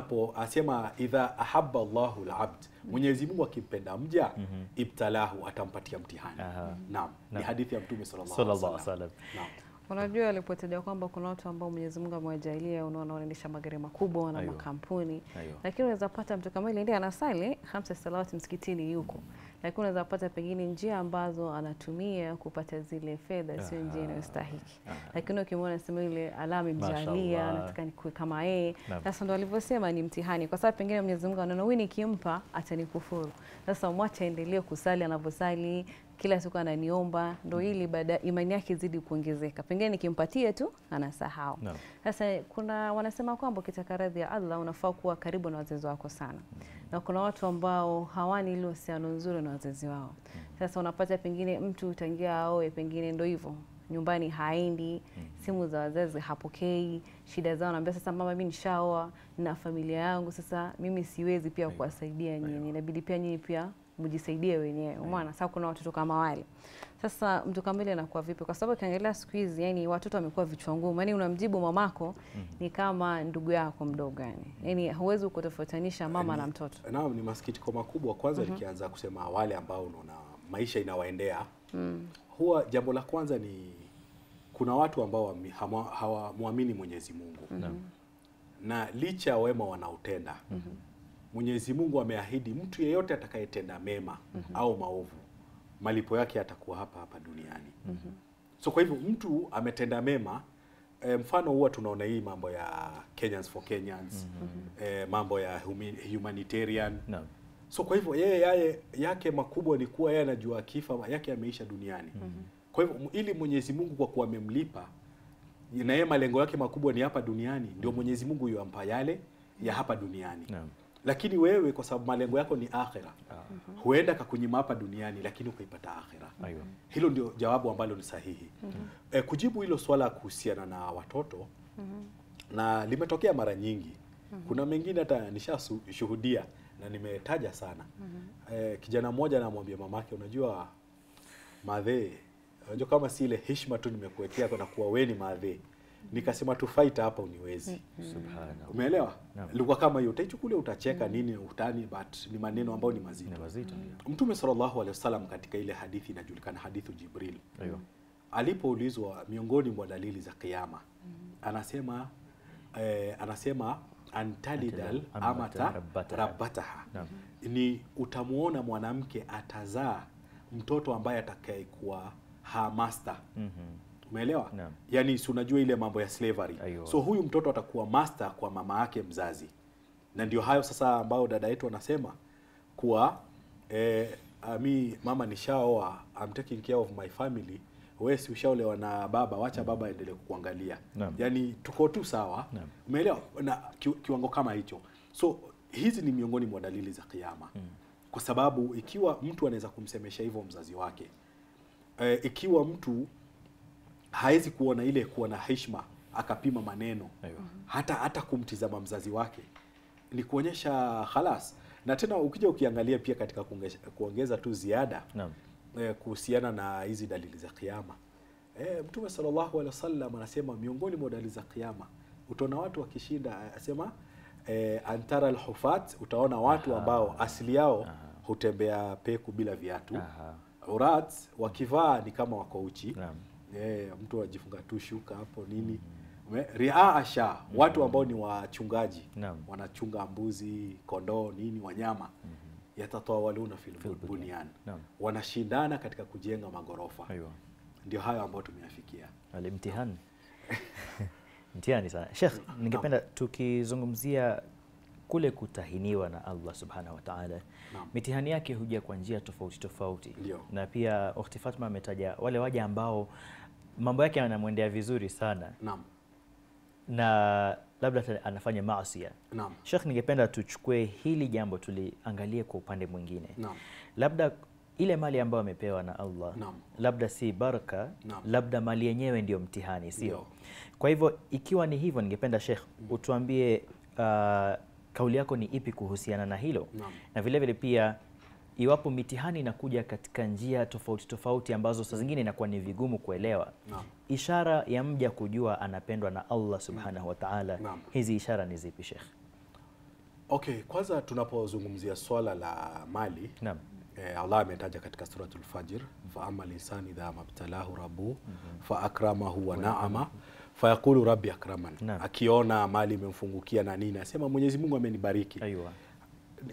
idha ahaba llahu labd mwenyezimungu mm-hmm. Mwenyezi Mungu akimpenda mja mm -hmm. ibtalahu, atampatia mtihani. Naam, ni hadithi ya Mtume sallallahu alaihi wasallam. Naam. Unajua alipotaja kwamba kuna watu ambao Mwenyezi Mungu amewajalia, unaona wanaendesha magari makubwa, wana makampuni, lakini unaweza pata mtu kama ile ndiye anasali hamsa salawati msikitini yuko, lakini unaweza pata pengine njia ambazo anatumia kupata zile fedha sio njia inayostahiki. Lakini ukimwona sema ile alama imjaalia, nataka nikuwe kama yeye. Sasa ndo alivyosema ni mtihani, kwa sababu pengine Mwenyezi Mungu anaona huyu nikimpa atanikufuru. Sasa mwache aendelee kusali anavyosali kila siku ananiomba, ndo ili baada imani yake izidi kuongezeka. Pengine nikimpatia tu anasahau. Sasa No. kuna wanasema kwamba ukitaka radhi ya Allah unafaa kuwa karibu na wazazi wako sana, mm na kuna watu ambao hawani ile uhusiano nzuri na wazazi wao. mm Sasa unapata pengine mtu utangia aoe, pengine ndo hivyo nyumbani haendi, simu za wazazi hapokei, shida zao naambia, sasa mama, mimi nishaoa na familia yangu, sasa mimi siwezi pia kuwasaidia nyinyi, inabidi pia nyinyi pia mjisaidie wenyewe, umeona? Sasa kuna watoto kama wale. Sasa kama ile anakuwa vipi? Kwa sababu ukiangalia siku hizi, yani watoto wamekuwa vichwa ngumu, yani unamjibu mamako mm -hmm. ni kama ndugu yako mdogo yani, yani huwezi kutofautanisha mama yaani na mtoto. Naam, ni masikitiko makubwa kwanza. mm -hmm. Nikianza kusema wale ambao unaona maisha inawaendea mm. huwa jambo la kwanza ni kuna watu ambao hawamwamini Mwenyezi Mungu mm -hmm. na licha ya wema wanaotenda mm -hmm Mwenyezi Mungu ameahidi mtu yeyote atakayetenda mema mm -hmm. au maovu malipo yake yatakuwa hapa hapa duniani. mm -hmm. So kwa hivyo mtu ametenda mema e, mfano huwa tunaona hii mambo ya Kenyans for Kenyans mm -hmm. e, mambo ya humanitarian no. So kwa hivyo yeye yaye yake makubwa ni kuwa yeye anajua kifa yake ameisha duniani. mm -hmm. Kwa hivyo ili Mwenyezi Mungu kwa kuwa amemlipa na yeye malengo yake makubwa ni hapa duniani, ndio mhm. Mwenyezi Mungu yuampa yale ya mhm. hapa duniani no lakini wewe kwa sababu malengo yako ni akhira, mm huenda kakunyima hapa duniani, lakini ukaipata akhira. Aiyo. Hilo ndio jawabu ambalo ni sahihi. mm -hmm. E, kujibu hilo swala kuhusiana na watoto mm -hmm. na limetokea mara nyingi mm -hmm. kuna mengine hata nishashuhudia na nimetaja sana mm -hmm. E, kijana mmoja anamwambia mamake, unajua madhee, unajua kama si ile heshima tu nimekuwekea na kuwa wewe ni madhee nikasema tu fight hapa uniwezi. Subhanallah. Umeelewa? Lugha kama hiyo utaichukulia, utacheka nini utani, but ni maneno ambayo ni mazito. Ni mazito. Mtume sallallahu alaihi wasallam katika ile hadithi inajulikana, hadithu Jibril. Aiyo. Alipoulizwa miongoni mwa dalili za kiyama, mm-hmm. anasema eh, anasema antalidal amata rabbataha, ni utamwona mwanamke atazaa mtoto ambaye atakayekuwa hamasta. Mhm. Umeelewa? Yeah. Yaani si unajua ile mambo ya slavery. Ayu. So huyu mtoto atakuwa master kwa mama yake mzazi. Na ndio hayo sasa ambayo dada yetu anasema kuwa eh, mi mama nishaoa, I'm taking care of my family. Wewe si ushaolewa na baba, wacha baba aendelee kukuangalia. Yaani tuko tu sawa. Umeelewa? Na ki, kiwango kama hicho. So hizi ni miongoni mwa dalili za kiyama. Mm. Kwa sababu ikiwa mtu anaweza kumsemesha hivyo mzazi wake, e, ikiwa mtu hawezi kuona ile kuwa na heshima akapima maneno Ayu. hata hata kumtizama mzazi wake ni kuonyesha halas. Na tena ukija ukiangalia pia katika kuongeza tu ziada e, kuhusiana na hizi dalili za kiyama e, Mtume sallallahu alaihi wasallam anasema miongoni mwa dalili za kiyama utaona watu wakishinda, eh, asema e, antara alhufat, utaona watu ambao asili yao Aha. hutembea peku bila viatu Aha. urat wakivaa ni kama wako uchi Naam yeah, mtu anajifunga tu shuka hapo nini mm. riaasha mm. watu ambao ni wachungaji Naam. wanachunga mbuzi, kondoo, nini wanyama mm -hmm. yatatawaluna fil bunyan wanashindana katika kujenga magorofa Ndio hayo ambayo tumeyafikia alimtihani mtihani sana Sheikh, ningependa tukizungumzia kule kutahiniwa na Allah subhanahu wa ta'ala, mitihani yake huja kwa njia tofauti tofauti na pia Ukhti Fatma ametaja wale waja ambao mambo yake yanamwendea vizuri sana. Naam. Na labda anafanya maasia. Naam. Sheikh, ningependa tuchukue hili jambo tuliangalie kwa upande mwingine. Naam. Labda ile mali ambayo amepewa na Allah Naam. labda si baraka Naam. labda mali yenyewe ndio mtihani, sio? Kwa hivyo ikiwa ni hivyo, ningependa Sheikh mm. utuambie uh, kauli yako ni ipi kuhusiana na hilo Naam. na vilevile vile pia iwapo mitihani inakuja katika njia tofauti tofauti ambazo saa zingine inakuwa ni vigumu kuelewa no. Ishara ya mja kujua anapendwa na Allah subhanahu wa ta'ala Hizi ishara ni zipi Sheikh? Okay, kwanza tunapozungumzia swala la mali no. Eh, Allah ametaja katika suratul Fajr fa amma linsani idha mabtalahu rabbu mm -hmm. fa akramahu wa naama fayaqulu rabbi akraman na. Akiona mali imemfungukia na nini, asema Mwenyezi Mungu amenibariki. Aiwa,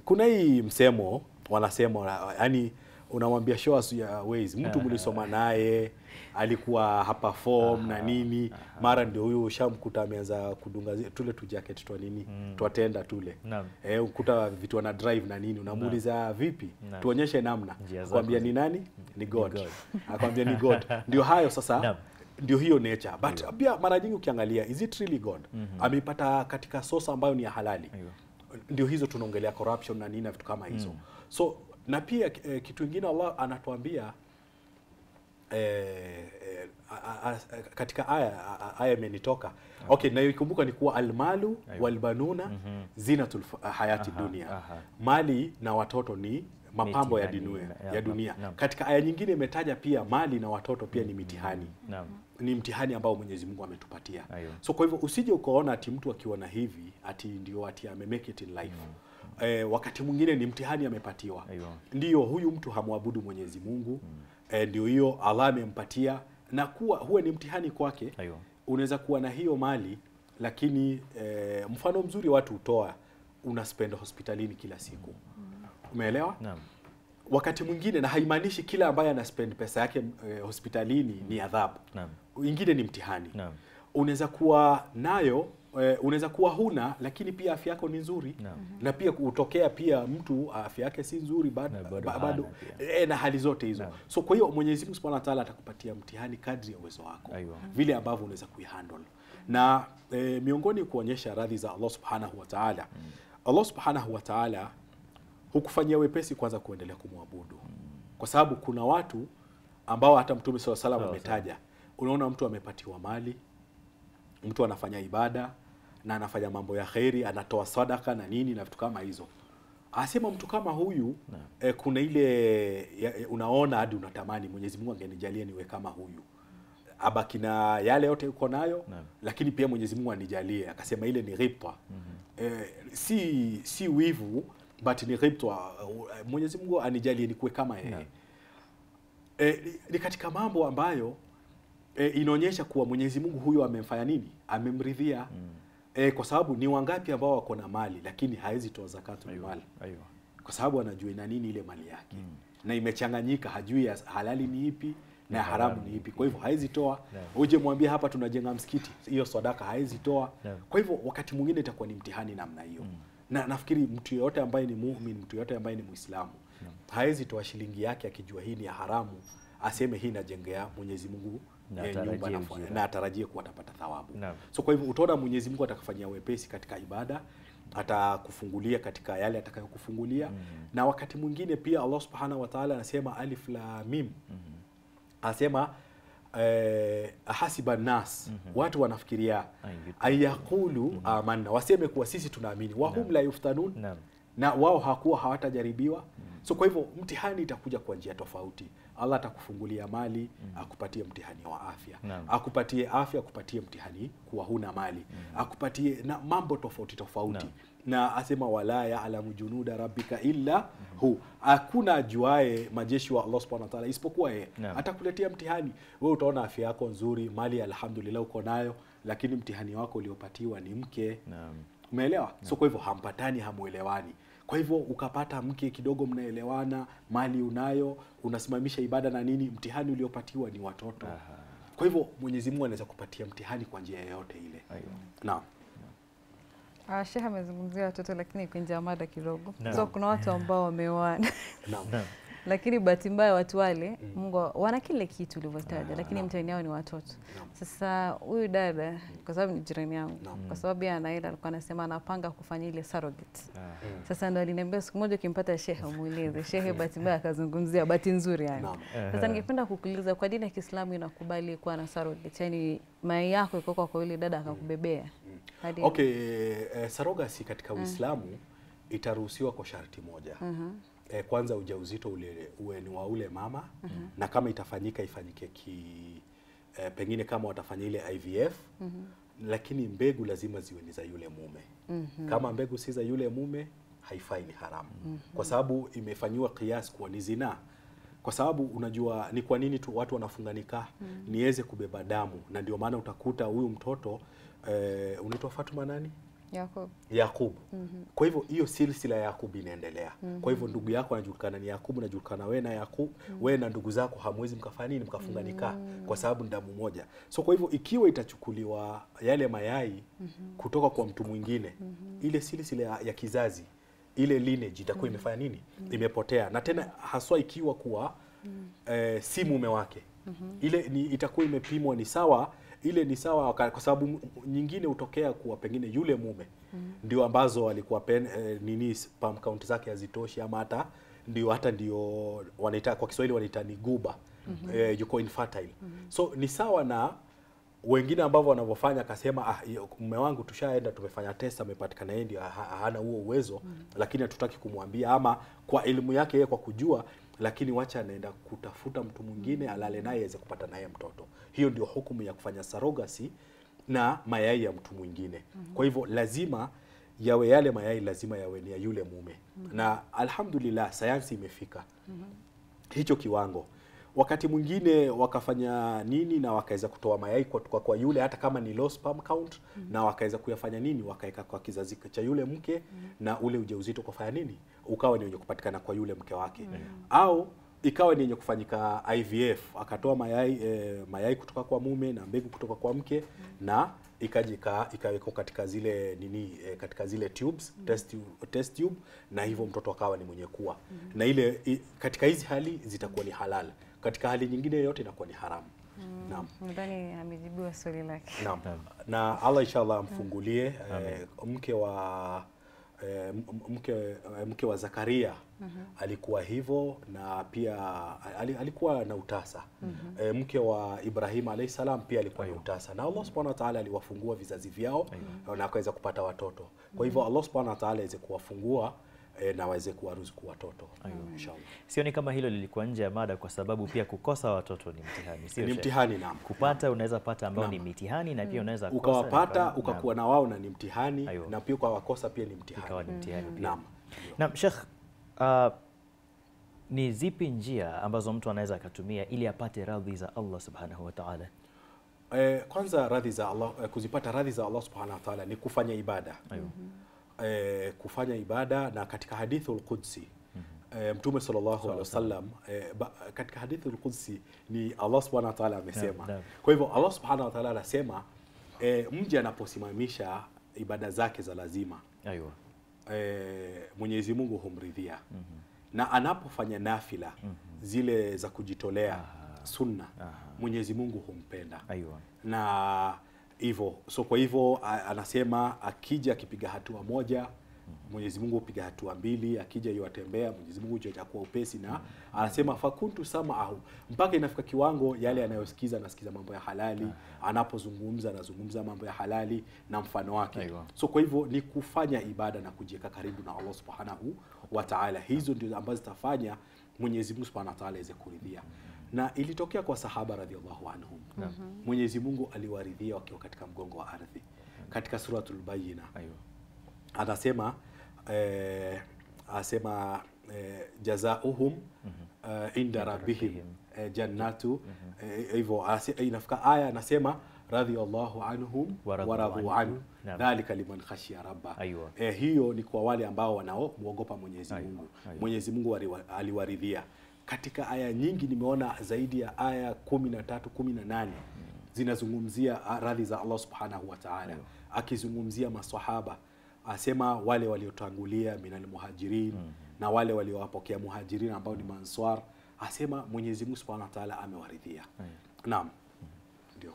kuna hii msemo wanasema yani, unamwambia show us your ways, mtu mlisoma naye alikuwa hapa form na nini, mara ndio huyo ushamkuta ameanza kudunga tule tu jacket twa nini mm. twatenda tule e, ukuta vitu ana drive na nini, unamuuliza vipi, Naam. tuonyeshe namna, kwambia ni nani, ni God, God. akwambia ni God, ndio hayo sasa Naam ndio hiyo nature but yeah. pia mara nyingi ukiangalia is it really God mm -hmm. ameipata katika sosa ambayo ni ya halali yeah. ndio hizo tunaongelea corruption na nini na vitu kama hizo mm. So na pia e, kitu kingine Allah anatuambia e, e, a, a, katika aya aya imenitoka okay, okay nayoikumbuka ni kuwa almalu walbanuna mm -hmm. zinatul ah, hayati aha, dunia aha. mali na watoto ni mapambo ya dunia, ya dunia. Na, na. Katika aya nyingine imetaja pia mali na watoto pia ni mm-hmm. mitihani na. Ni mtihani ambao Mwenyezi Mungu ametupatia. So kwa hivyo usije ukaona ati mtu na hivi ati ndio ati ame make it in life. Mm e, wakati mwingine ni mtihani amepatiwa. Ndiyo, huyu mtu hamwabudu Mwenyezi Mungu mm. e, eh, ndio hiyo Allah amempatia na kuwa huwe ni mtihani kwake. Unaweza kuwa na hiyo mali lakini e, mfano mzuri watu hutoa, una spend hospitalini kila siku mm. umeelewa? Naam. Wakati mwingine na haimaanishi kila ambaye ana spend pesa yake e, hospitalini mm. ni adhabu. Naam. Ingine ni mtihani. Naam. Unaweza kuwa nayo eh, unaweza kuwa huna lakini pia afya yako ni nzuri no. Mhm. na pia kutokea pia mtu ah, afya yake si nzuri bado, no, ba, bado eh, na hali zote hizo no. so kwa hiyo Mwenyezi Mungu Subhanahu wa Ta'ala atakupatia mtihani kadri ya uwezo wako Aywa. Mhm. vile ambavyo unaweza kuihandle na eh, miongoni kuonyesha radhi za Allah Subhanahu wa Ta'ala mm. Allah Subhanahu wa Ta'ala hukufanyia wepesi kwanza kuendelea kumwabudu mm. kwa sababu kuna watu ambao hata Mtume alaihi wasallam ametaja. Unaona, mtu amepatiwa mali, mtu anafanya ibada na anafanya mambo ya kheri, anatoa sadaka na nini na vitu kama hizo. Asema mtu kama huyu e, kuna ile ya, ya, unaona hadi unatamani Mwenyezi Mungu angenijalia niwe kama huyu abaki na yale yote uko nayo na, lakini pia Mwenyezi Mungu anijalie. Akasema ile ni ripwa mm -hmm. E, eh, si si wivu but ni ripwa. Mwenyezi Mungu anijalie nikuwe kama yeye. E, ni katika mambo ambayo e, inaonyesha kuwa Mwenyezi Mungu huyo amemfanya nini, amemridhia mm. E, kwa sababu ni wangapi ambao wako na mali lakini hawezi toa zakatu ya mali ayu. Kwa sababu anajua ina nini ile mali yake mm. na imechanganyika, hajui ya halali ni ipi na haramu ni ipi. Kwa hivyo hawezi toa yeah. Uje mwambie hapa tunajenga msikiti, hiyo sadaka hawezi toa yeah. Kwa hivyo wakati mwingine itakuwa ni mtihani namna hiyo mm. na nafikiri mtu yeyote ambaye ni muumini, mtu yeyote ambaye ni Muislamu yeah. hawezi toa shilingi yake akijua hii ni ya haramu, aseme hii najengea Mwenyezi Mungu na atarajie kuwa atapata thawabu. Na. So kwa hivyo utaona Mwenyezi Mungu atakufanyia wepesi katika ibada, atakufungulia katika yale atakayokufungulia mm -hmm. na wakati mwingine pia Allah Subhanahu wa Ta'ala anasema alif la mim mm -hmm. anasema eh, hasiba nas mm -hmm. watu wanafikiria ayakulu mm -hmm. amanna waseme kuwa sisi tunaamini wahum la yuftanun na, na wao hakuwa hawatajaribiwa mm -hmm. so kwa hivyo mtihani itakuja kwa njia tofauti Allah atakufungulia mali mm. akupatie mtihani wa afya no. akupatie afya akupatie mtihani kuwa huna mali mm. akupatie na mambo tofauti tofauti na asema wala yaalamu junuda rabbika illa mm -hmm. hu, hakuna ajuae majeshi wa Allah subhanahu wa ta'ala isipokuwa yeye. Atakuletea mtihani, wewe utaona afya yako nzuri, mali alhamdulillah uko nayo, lakini mtihani wako uliopatiwa ni mke. no. Umeelewa? So kwa hivyo hampatani, hamuelewani. Kwa hivyo ukapata mke kidogo, mnaelewana, mali unayo, unasimamisha ibada na nini, mtihani uliopatiwa ni watoto. Aha. Kwa hivyo Mwenyezi Mungu anaweza kupatia mtihani kwa njia yoyote ile. Naam. Ah, Sheikh amezungumzia watoto lakini kwa njia mada kidogo. So kuna watu ambao wameoana. Naam lakini bahati mbaya watu wale mm. Mungu wana kile kitu ulivyotaja, ah, lakini no. yao ni watoto no. Sasa huyu dada kwa sababu ni jirani yangu no. kwa sababu yeye anaenda, alikuwa anasema anapanga kufanya ile surrogate ah. mm. Sasa ndo aliniambia siku moja, ukimpata shehe umuulize. Shehe bahati mbaya akazungumzia, bahati nzuri yani no. Sasa ningependa kukuuliza, kwa dini ya Kiislamu inakubali kuwa na surrogate, yani mayai yako iko kwa yule dada mm. akakubebea? mm. Hadi okay, eh, eh sarogasi katika mm. Uislamu mm. itaruhusiwa kwa sharti moja mm -hmm eh, kwanza ujauzito ule uwe ni wa ule mama mm -hmm. na kama itafanyika ifanyike ki eh, pengine kama watafanya ile IVF mm -hmm. lakini mbegu lazima ziwe ni za yule mume mm -hmm. kama mbegu si za yule mume haifai, ni haramu mm -hmm. kwa sababu imefanyiwa kiasi kuwa ni zinaa kwa sababu unajua ni kwa nini tu watu wanafunganika mm. niweze kubeba damu, na ndio maana utakuta huyu mtoto eh, unaitwa Fatuma nani? Yakub. Yakub. Mm -hmm. Kwa hivyo hiyo silsila ya Yakub inaendelea. Mm -hmm. Kwa hivyo ndugu yako anajulikana ni Yakub, najulikana wewe na Yakub, mm -hmm. wewe na ndugu zako hamwezi mkafanya nini, mkafunga nikaa mm -hmm. kwa sababu ni damu moja. So kwa hivyo ikiwa itachukuliwa yale mayai mm -hmm. kutoka kwa mtu mwingine mm -hmm. ile silsila ya, ya kizazi ile lineage itakuwa mhm. imefanya nini, mm -hmm. imepotea, na tena haswa ikiwa kuwa mm -hmm. eh, si mume wake mm -hmm. ile ni, itakuwa imepimwa ni sawa ile ni sawa, kwa sababu nyingine hutokea kuwa pengine yule mume mm. ndio ambazo alikuwa pen, eh, nini pam count zake hazitoshi ama hata ndio hata ndio wanaita kwa Kiswahili wanaita ni guba mm -hmm. eh, yuko infertile mm -hmm. so ni sawa na wengine ambao wanavyofanya akasema, ah, mume wangu tushaenda, tumefanya test, amepatikana yeye ndio hana huo uwezo mm. lakini hatutaki kumwambia, ama kwa elimu yake yeye kwa kujua lakini wacha anaenda kutafuta mtu mwingine alale naye aweze kupata naye mtoto. Hiyo ndio hukumu ya kufanya sarogasi na mayai ya mtu mwingine. Mm -hmm. Kwa hivyo lazima yawe yale mayai lazima yawe ni ya yule mume. Mm -hmm. Na alhamdulillah sayansi imefika. Mm -hmm. Hicho kiwango wakati mwingine wakafanya nini na wakaweza kutoa mayai kwa, kwa, kwa yule hata kama ni low sperm count mm -hmm. na wakaweza kuyafanya nini wakaweka kwa kizazi cha yule mke mm -hmm. na ule ujauzito kufanya nini ukawa ni wenye kupatikana kwa yule mke wake mm -hmm. au ikawa ni yenye kufanyika IVF akatoa mayai e, mayai kutoka kwa mume na mbegu kutoka kwa mke mm -hmm. na ikajika ikawekwa katika zile nini e, katika zile tubes mm -hmm. test, test tube na hivyo mtoto akawa ni mwenye kuwa mm -hmm. na ile i, katika hizi hali zitakuwa ni halal katika hali nyingine yoyote inakuwa ni haramu. Mm, Naam. Nadhani swali lake. Naam. Na Allah inshallah amfungulie mm. eh, eh, eh, mke wa mke, mke wa Zakaria mm -hmm. alikuwa hivyo na pia alikuwa na utasa mm -hmm. mke wa Ibrahim alayhi salam pia alikuwa na utasa na Allah subhanahu wa ta'ala aliwafungua vizazi vyao na akaweza kupata watoto. Kwa mm-hmm. hivyo Allah subhanahu wa ta'ala aweze kuwafungua e, na waweze kuwaruzuku watoto inshallah. Sioni kama hilo lilikuwa nje ya mada, kwa sababu pia kukosa watoto ni mtihani, sio? Ni mtihani, naam. Kupata unaweza pata ambao ni mitihani na pia mm. unaweza kukosa ukawapata ukakuwa na wao na ni mtihani Ayu. na pia kwa wakosa pia ni mtihani, ikawa ni mtihani Naam, naam Sheikh, uh, ni zipi njia ambazo mtu anaweza akatumia ili apate radhi za Allah subhanahu wa ta'ala? Eh, kwanza radhi za Allah, eh, kuzipata radhi za Allah subhanahu wa ta'ala ni kufanya ibada Mm -hmm e, kufanya ibada na katika hadithi al-Qudsi mhm. E, eh, Mtume sallallahu alaihi wasallam e, katika hadithi al-Qudsi ni Allah subhanahu wa ta'ala amesema. Kwa hivyo Allah subhanahu wa ta'ala anasema e, mji anaposimamisha ibada zake za lazima E, Mwenyezi Mungu humridhia mm -hmm. na anapofanya nafila mm -hmm. zile za kujitolea Aha. sunna Aha. Mwenyezi Mungu humpenda Aywa. na hivyo. So kwa hivyo anasema akija akipiga hatua moja Mwenyezi Mungu upiga hatua mbili, akija yuwatembea Mwenyezi Mungu atakuwa upesi na anasema fakuntu au mpaka inafika kiwango yale anayosikiza anasikiza mambo ya halali, anapozungumza anazungumza mambo ya halali na mfano wake. So kwa hivyo ni kufanya ibada na kujiweka karibu na Allah Subhanahu wa Ta'ala, hizo ndio ambazo zitafanya Mwenyezi Mungu Subhanahu wa Ta'ala aweze kuridhia na ilitokea kwa sahaba radhiallahu anhum. mm -hmm. Mwenyezi Mungu aliwaridhia wakiwa katika mgongo wa ardhi katika Suratul lbayina anasema eh, asema eh, jazauhum mm -hmm. uh, inda rabbihim eh, jannatu mhm. eh, hivyo mm -hmm. eh, inafika aya anasema radhiallahu anhum waradhu anhu dhalika liman khashiya rabba. Eh, hiyo ni kwa wale ambao wanaomwogopa Mwenyezi Mungu. Mwenyezi Mungu aliwaridhia katika aya nyingi nimeona zaidi ya aya kumi na tatu kumi na nane zinazungumzia ah, radhi za Allah subhanahu wa ta'ala, mm. akizungumzia maswahaba asema wale waliotangulia minal muhajirin mm -hmm. na wale waliowapokea muhajirin ambao ni manswar, asema Mwenyezi Mungu subhanahu wa ta'ala amewaridhia. Naam, mm-hmm. ndio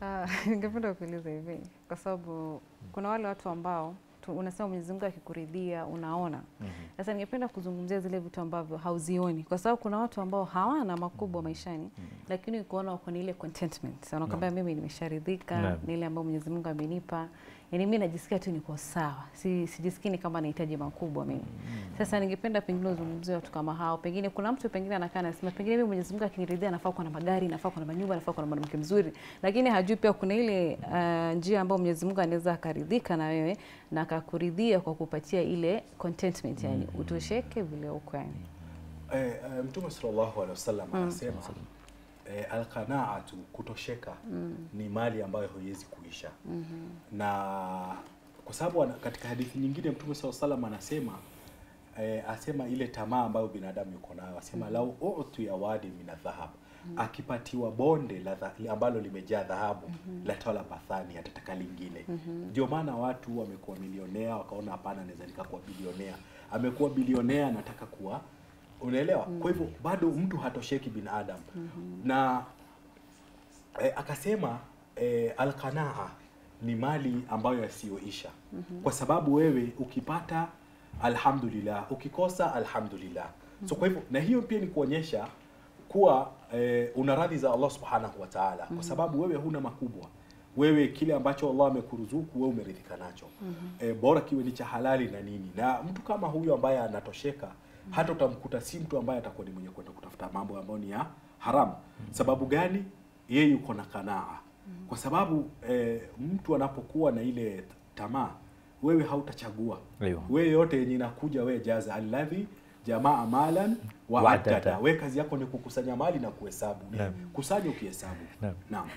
ah, ningependa kuuliza hivi kwa sababu mm. kuna wale watu ambao unasema Mwenyezi Mungu akikuridhia unaona. Mhm. Sasa mm -hmm. ningependa kuzungumzia zile vitu ambavyo hauzioni, kwa sababu kuna watu ambao hawana makubwa mhm. maishani mm -hmm. lakini ukiona wako ni ile contentment, wanakwambia no. mimi nimesharidhika no. ni ile ambayo Mwenyezi Mungu amenipa yani mimi najisikia tu niko sawa, si, sijisikii ni kama nahitaji makubwa mimi. Mm. Sasa ningependa pengine uzungumzie watu kama hao, pengine kuna mtu pengine anakaa anasema pengine mimi Mwenyezi Mungu akiniridhia nafaa kuwa na magari, nafaa kuwa na manyumba, nafaa kuwa na mwanamke mzuri, lakini hajui pia kuna ile uh, njia ambayo Mwenyezi Mungu anaweza akaridhika na wewe na akakuridhia kwa kupatia ile contentment, yani mm-hmm. utosheke vile uko yani. Eh, eh, Mtume sallallahu alaihi wasallam mm. anasema mm e, alqanaatu kutosheka mm. ni mali ambayo huwezi kuisha mm -hmm. na kwa sababu katika hadithi nyingine Mtume saa salam anasema eh, asema ile tamaa ambayo binadamu yuko nayo asema mm. lau utu ya wadi mina dhahab mm. akipatiwa bonde la tha, ambalo limejaa dhahabu mm -hmm. la tola bathani atataka lingine mhm. ndio mm -hmm. maana watu wamekuwa milionea wakaona hapana anaweza nikakuwa bilionea amekuwa bilionea anataka kuwa unaelewa mm. kwa hivyo bado mtu hatosheki binadamu mm -hmm. na e, akasema e, eh, alqanaa ni mali ambayo yasiyoisha mm -hmm. kwa sababu wewe ukipata alhamdulillah ukikosa alhamdulillah mm -hmm. so kwa hivyo na hiyo pia ni kuonyesha kuwa e, una radhi za Allah subhanahu wa taala mm -hmm. kwa mm-hmm. sababu wewe huna makubwa wewe kile ambacho Allah amekuruzuku wewe umeridhika nacho mm -hmm. e, bora kiwe ni cha halali na nini na mtu kama huyo ambaye anatosheka hata utamkuta si mtu ambaye atakuwa ni mwenye kwenda kutafuta mambo ambayo ni ya haramu. Mm-hmm. Sababu gani? Yeye yuko na kanaa, mm-hmm. kwa sababu eh, mtu anapokuwa na ile tamaa, wewe hautachagua wewe, yote yenye inakuja wewe jaza alladhi jamaa malan wa adada. Wewe kazi yako ni kukusanya mali na kuhesabu, kusanya ukihesabu. Naam,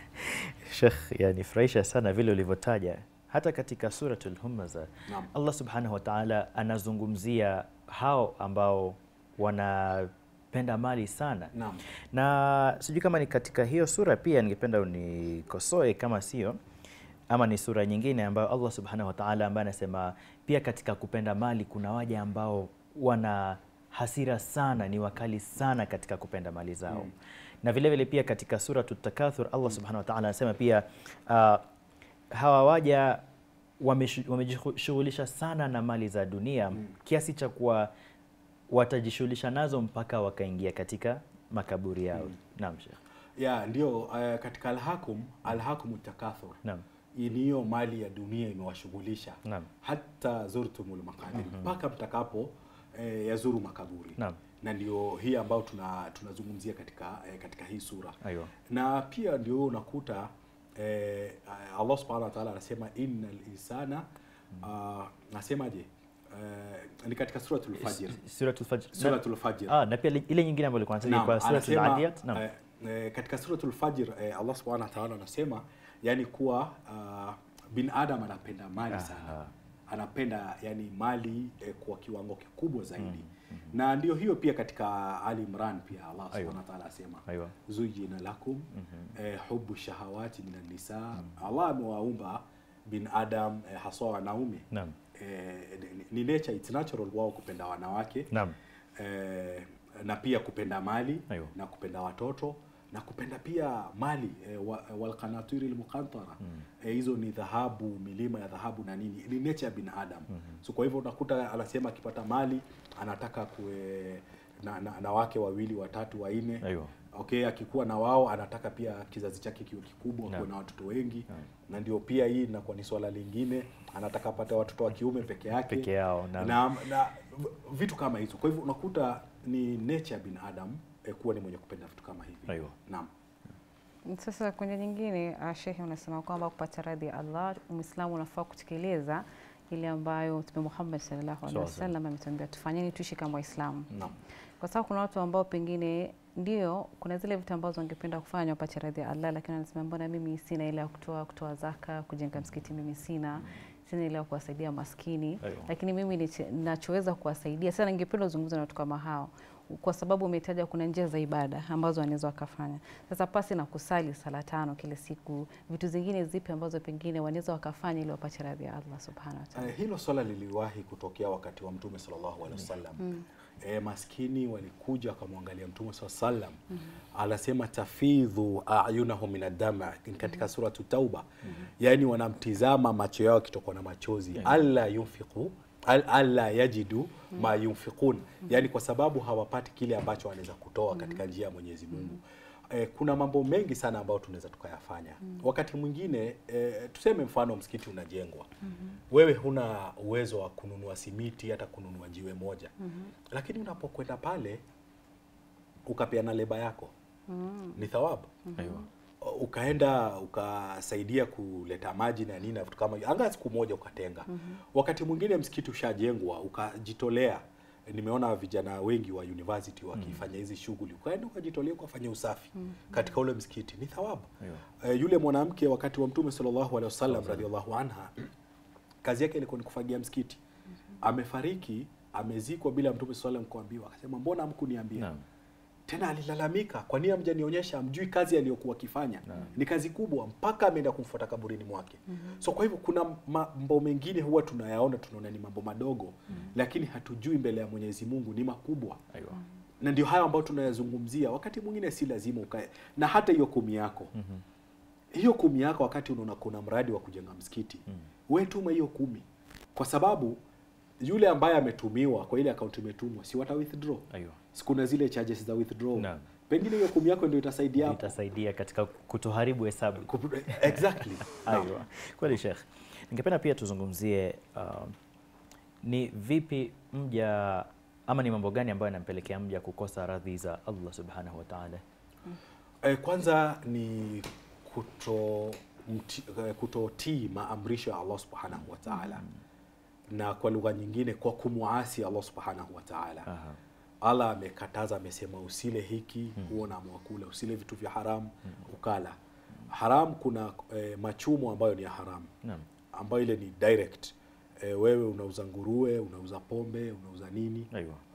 Sheikh, yanifurahisha sana vile ulivyotaja hata katika Suratul Humaza Allah subhanahu wa ta'ala anazungumzia hao ambao wanapenda mali sana na, na sijui kama ni katika hiyo sura pia ningependa unikosoe kama sio ama ni sura nyingine ambayo Allah subhanahu wa ta'ala ambaye anasema pia katika kupenda mali kuna waja ambao wana hasira sana, ni wakali sana katika kupenda mali zao mm. na vilevile vile pia katika sura Takathur Allah mm. subhanahu wa ta'ala anasema pia uh, hawa waja wamejishughulisha sana na mali za dunia mm. kiasi cha kuwa watajishughulisha nazo mpaka wakaingia katika makaburi yao. Mm. Naam Sheikh. Ya ndio uh, katika alhakum alhakum takathur. Naam. mali ya dunia imewashughulisha. hata Hatta zurtumul maqabir mm-hmm. mpaka mm -hmm. mtakapo eh, yazuru makaburi. Naam na ndio hii ambayo tunazungumzia tuna katika, eh, katika hii sura Ayo. na pia ndio unakuta eh, Allah subhanahu wa ta'ala anasema inna insana ah, nasemaje Uh, ni katika suratul fajr suratul fajr suratul fajr ah na pia ile nyingine ambayo ilikuwa inasema kwa suratul adiyat naam eh, eh, katika suratul fajr eh, Allah subhanahu wa ta'ala anasema yani kuwa uh, ah, bin adam anapenda mali ah, sana anapenda yani mali eh, kwa kiwango kikubwa zaidi mm Mhm. na ndio hiyo pia katika Ali Imran pia Allah subhanahu wa ta'ala asema zujina lakum mm -hmm. eh, hubu shahawati minan nisa mm -hmm. Allah amewaumba bin Adam eh, haswa wanaume eh, ni nature it's natural wao kupenda wanawake naam eh, na pia kupenda mali na kupenda watoto na kupenda pia mali e, wa, eh, walqanatiri almuqantara mm. Eh, hizo ni dhahabu, milima ya dhahabu na nini, ni nature ya binadam mm -hmm. so kwa hivyo unakuta anasema akipata mali anataka kuwe na, na, na wake wawili watatu wanne okay, akikuwa na wao anataka pia kizazi chake kiwe kikubwa, kuwe na watoto wengi na, na ndio pia hii inakuwa ni swala lingine, anataka apate watoto wa kiume peke yake peke yao na, na, na vitu kama hizo. Kwa hivyo unakuta ni nature ya binadamu eh, kuwa ni mwenye kupenda vitu kama hivi. Aiyo. Naam. Sasa kwenye nyingine, uh, Shehe unasema kwamba kupata radhi ya Allah, Muislamu unafaa kutekeleza ile ambayo Mtume Muhammad sallallahu alaihi wasallam ametuambia tufanyeni tuishi kama Waislamu. Kwa sababu kuna watu ambao pengine ndio kuna zile vitu ambazo wangependa kufanya wapate radhi ya Allah, lakini anasema mbona mimi sina ile ya kutoa kutoa zaka, kujenga msikiti mimi sina mm. sina ile ya kuwasaidia maskini lakini mimi ninachoweza kuwasaidia. sana, ningependa uzungumze na watu kama hao kwa sababu umetaja kuna njia za ibada ambazo wanaweza wakafanya. Sasa pasi na kusali sala tano kila siku, vitu zingine zipi ambazo pengine wanaweza wakafanya ili wapate radhi ya Allah subhanahu wa ta'ala? Eh, hilo swala liliwahi kutokea wakati wa Mtume sallallahu alaihi wasallam mm. E, maskini walikuja wakamwangalia Mtume alaihi wasallam. mm -hmm. anasema tafidhu ayunahum min adama katika mm suratu Tauba mm -hmm. yani wanamtizama macho yao kitokwa na machozi mm -hmm. alla yunfiqu alla yajidu ma yunfiqun, yani kwa sababu hawapati kile ambacho wanaweza kutoa katika njia ya Mwenyezi Mungu. E, kuna mambo mengi sana ambayo tunaweza tukayafanya mm. Wakati mwingine e, tuseme mfano msikiti unajengwa mm-hmm. Wewe huna uwezo wa kununua simiti hata kununua jiwe moja mm-hmm. Lakini unapokwenda pale ukapeana leba yako mm. Ni thawabu mm-hmm ukaenda ukasaidia kuleta maji na nini na vitu kama anga siku moja ukatenga. mm -hmm. Wakati mwingine msikiti ushajengwa ukajitolea, nimeona vijana wengi wa university mhm. wakifanya hizi mm -hmm. shughuli, ukaenda ukajitolea ukafanya usafi mm -hmm. katika ule msikiti, ni thawabu yeah. E, yule mwanamke wakati wa Mtume sallallahu alaihi wasallam radhiallahu anha kazi yake ilikuwa ni kufagia msikiti. mm -hmm. Amefariki, amezikwa bila Mtume sallallahu alaihi wasallam kuambiwa, akasema mbona hamkuniambia? Tena alilalamika, kwa nini hamjanionyesha? Hamjui kazi aliyokuwa akifanya ni kazi kubwa, mpaka ameenda kumfuata kaburini mwake. mm -hmm. So kwa hivyo kuna mambo mengine huwa tunayaona, tunaona ni mambo madogo mm -hmm. lakini hatujui mbele ya Mwenyezi Mungu ni makubwa. Aywa. Mm -hmm. na ndio hayo ambayo tunayazungumzia. Wakati mwingine si lazima ukae na hata hiyo kumi yako mm -hmm. hiyo kumi yako, wakati unaona kuna mradi wa kujenga msikiti mm -hmm. wewe tuma hiyo kumi kwa sababu yule ambaye ametumiwa kwa ile akaunti imetumwa, si wata withdraw? Ayo. Sikuna zile charges za withdraw. Naam. Pengine hiyo kumi yako ndio itasaidia hapo. Itasaidia katika kutoharibu hesabu. Exactly. Aiyo, Kweli Sheikh. Ningependa pia tuzungumzie uh, ni vipi mja ama ni mambo gani ambayo yanampelekea mja kukosa radhi za Allah Subhanahu wa Ta'ala? Mm. Eh, kwanza ni kuto eh, kutotii maamrisho ya Allah Subhanahu wa Ta'ala. Mm na kwa lugha nyingine kwa kumwasi Allah subhanahu wa ta'ala. Allah amekataza, amesema usile hiki mm. huo mwakula, usile vitu vya haramu mm. ukala haram. Kuna e, machumo ambayo ni ya haramu mm. ambayo ile ni direct e, wewe unauza nguruwe, unauza pombe, unauza nini,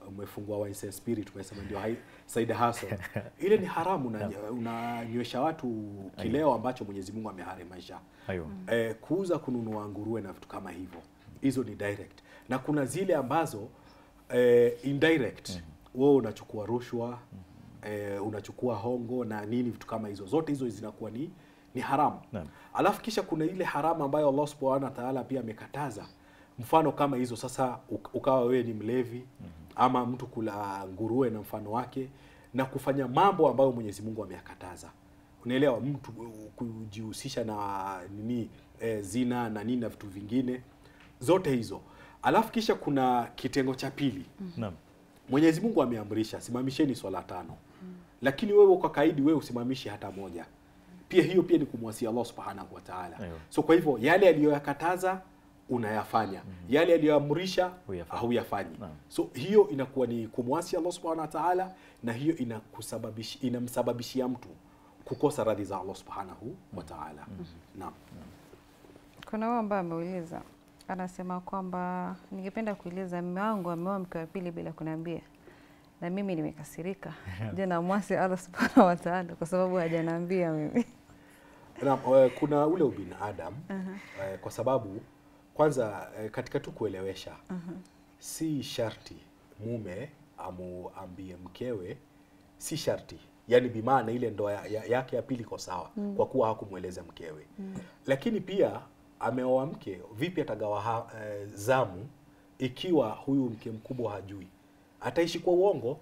umefungua wine spirit, umesema ndio Said Hassan ile ni haramu na unanywesha watu kileo ambacho Mwenyezi Mungu ameharimisha. E, eh, kuuza kununua nguruwe na vitu kama hivyo hizo ni direct, na kuna zile ambazo eh, indirect mm -hmm. wewe unachukua rushwa mm -hmm. eh, unachukua hongo na nini, vitu kama hizo zote hizo zinakuwa ni ni haramu. yeah. Alafu kisha kuna ile haramu ambayo Allah Subhanahu wa Ta'ala pia amekataza, mfano kama hizo sasa, ukawa wewe ni mlevi mm -hmm. ama mtu kula nguruwe na mfano wake na kufanya mambo ambayo Mwenyezi Mungu ameyakataza. Unaelewa, mtu kujihusisha na nini e, zina na nini na vitu vingine zote hizo. Alafu kisha kuna kitengo cha pili. mm. Mwenyezi Mungu ameamrisha simamisheni swala tano. Mm. Lakini wewe kwa kaidi wewe usimamishi hata moja. Pia hiyo pia ni kumwasi Allah Subhanahu wa Ta'ala. So kwa hivyo yale aliyoyakataza unayafanya. Mm -hmm. Yale aliyoamrisha hauyafanyi. So hiyo inakuwa ni kumwasi Allah Subhanahu wa Ta'ala na hiyo inakusababisha inamsababishia mtu kukosa radhi za Allah Subhanahu wa mm. Ta'ala. Mm -hmm. Naam. Kuna wao ambao ameuliza anasema kwamba ningependa kueleza mume wangu ameoa mke wa pili bila kuniambia, na mimi nimekasirika. Je, namwasi Allah subhanahu wa taala kwa sababu hajaniambia mimi? Na, eh, kuna ule ubinadamu uh -huh. Eh, kwa sababu kwanza eh, katika tu kuelewesha uh -huh. si sharti mume amuambie mkewe, si sharti yani bimaana ile ndoa yake ya, ya, ya pili iko sawa mm. kwa kuwa hakumweleza mkewe mm. lakini pia ameoa mke vipi atagawa ha, e, zamu ikiwa huyu mke mkubwa hajui? Ataishi kwa uongo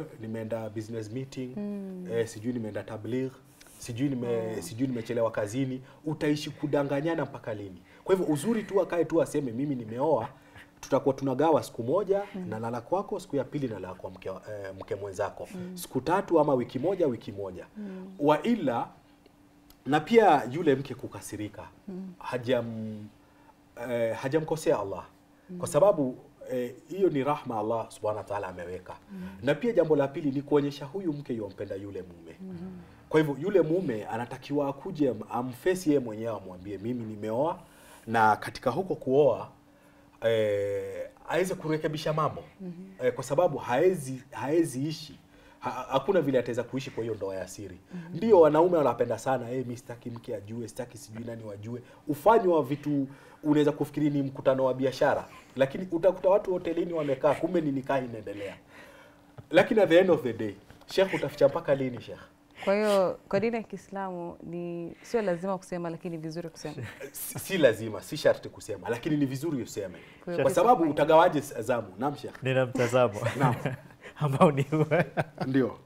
e, nimeenda business meeting mm. e, sijui nimeenda tabligh sijui nime, mm. sijui nimechelewa kazini. Utaishi kudanganyana mpaka lini? Kwa hivyo uzuri tu akae tu aseme mimi nimeoa, tutakuwa tunagawa siku moja mm. na lala kwako, siku ya pili lala kwa mke, e, mke mwenzako mm. siku tatu ama wiki moja wiki moja mm. waila na pia yule mke kukasirika hajam eh, hajamkosea Allah kwa sababu eh, hiyo eh, ni rahma Allah subhanahu wa ta'ala ameweka mm. na pia jambo la pili ni kuonyesha huyu mke yumpenda yule mume mm. kwa hivyo yule mume anatakiwa akuje amfesi yeye mwenyewe amwambie mimi nimeoa na katika huko kuoa eh, aweze kurekebisha mambo mm -hmm. eh, kwa sababu haezi haezi ishi hakuna vile ataweza kuishi kwa hiyo ndoa ya siri. Ndio mm -hmm. wanaume wanapenda sana hey, eh, mi sitaki mke ajue, sitaki sijui nani wajue. Ufanywa wa vitu unaweza kufikiri ni mkutano wa biashara, lakini utakuta watu hotelini wamekaa, kumbe ni nikaa inaendelea. Lakini at the end of the day, Sheikh, utaficha mpaka lini Sheikh? Kwa hiyo kwa dini ya Kiislamu ni sio lazima kusema, lakini vizuri kusema. Si, si lazima, si sharti kusema, lakini ni vizuri useme, kwa sababu utagawaje zamu. Naam Sheikh, nina mtazamo. Naam. ambao ni ndio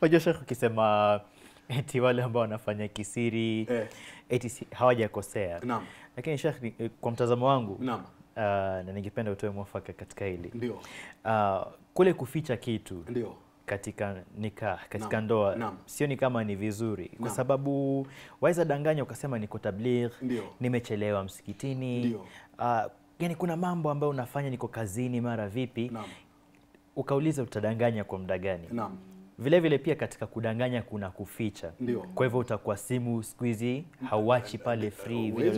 wajua shekh ukisema eti wale ambao wanafanya kisiri eh, eti hawajakosea naam lakini shekh eh, kwa mtazamo wangu naam Uh, na ningependa utoe mwafaka katika hili ndio. Uh, kule kuficha kitu ndio katika nikah katika Naam. ndoa Naam. sioni kama ni vizuri Naam. kwa sababu waweza danganya ukasema niko tabligh, nimechelewa msikitini. Uh, yani kuna mambo ambayo unafanya niko kazini mara vipi Naam ukauliza utadanganya kwa muda gani? Naam. Vile vile pia katika kudanganya kuna kuficha. Ndio. Kwa hivyo utakuwa simu siku hizi hauachi pale free vile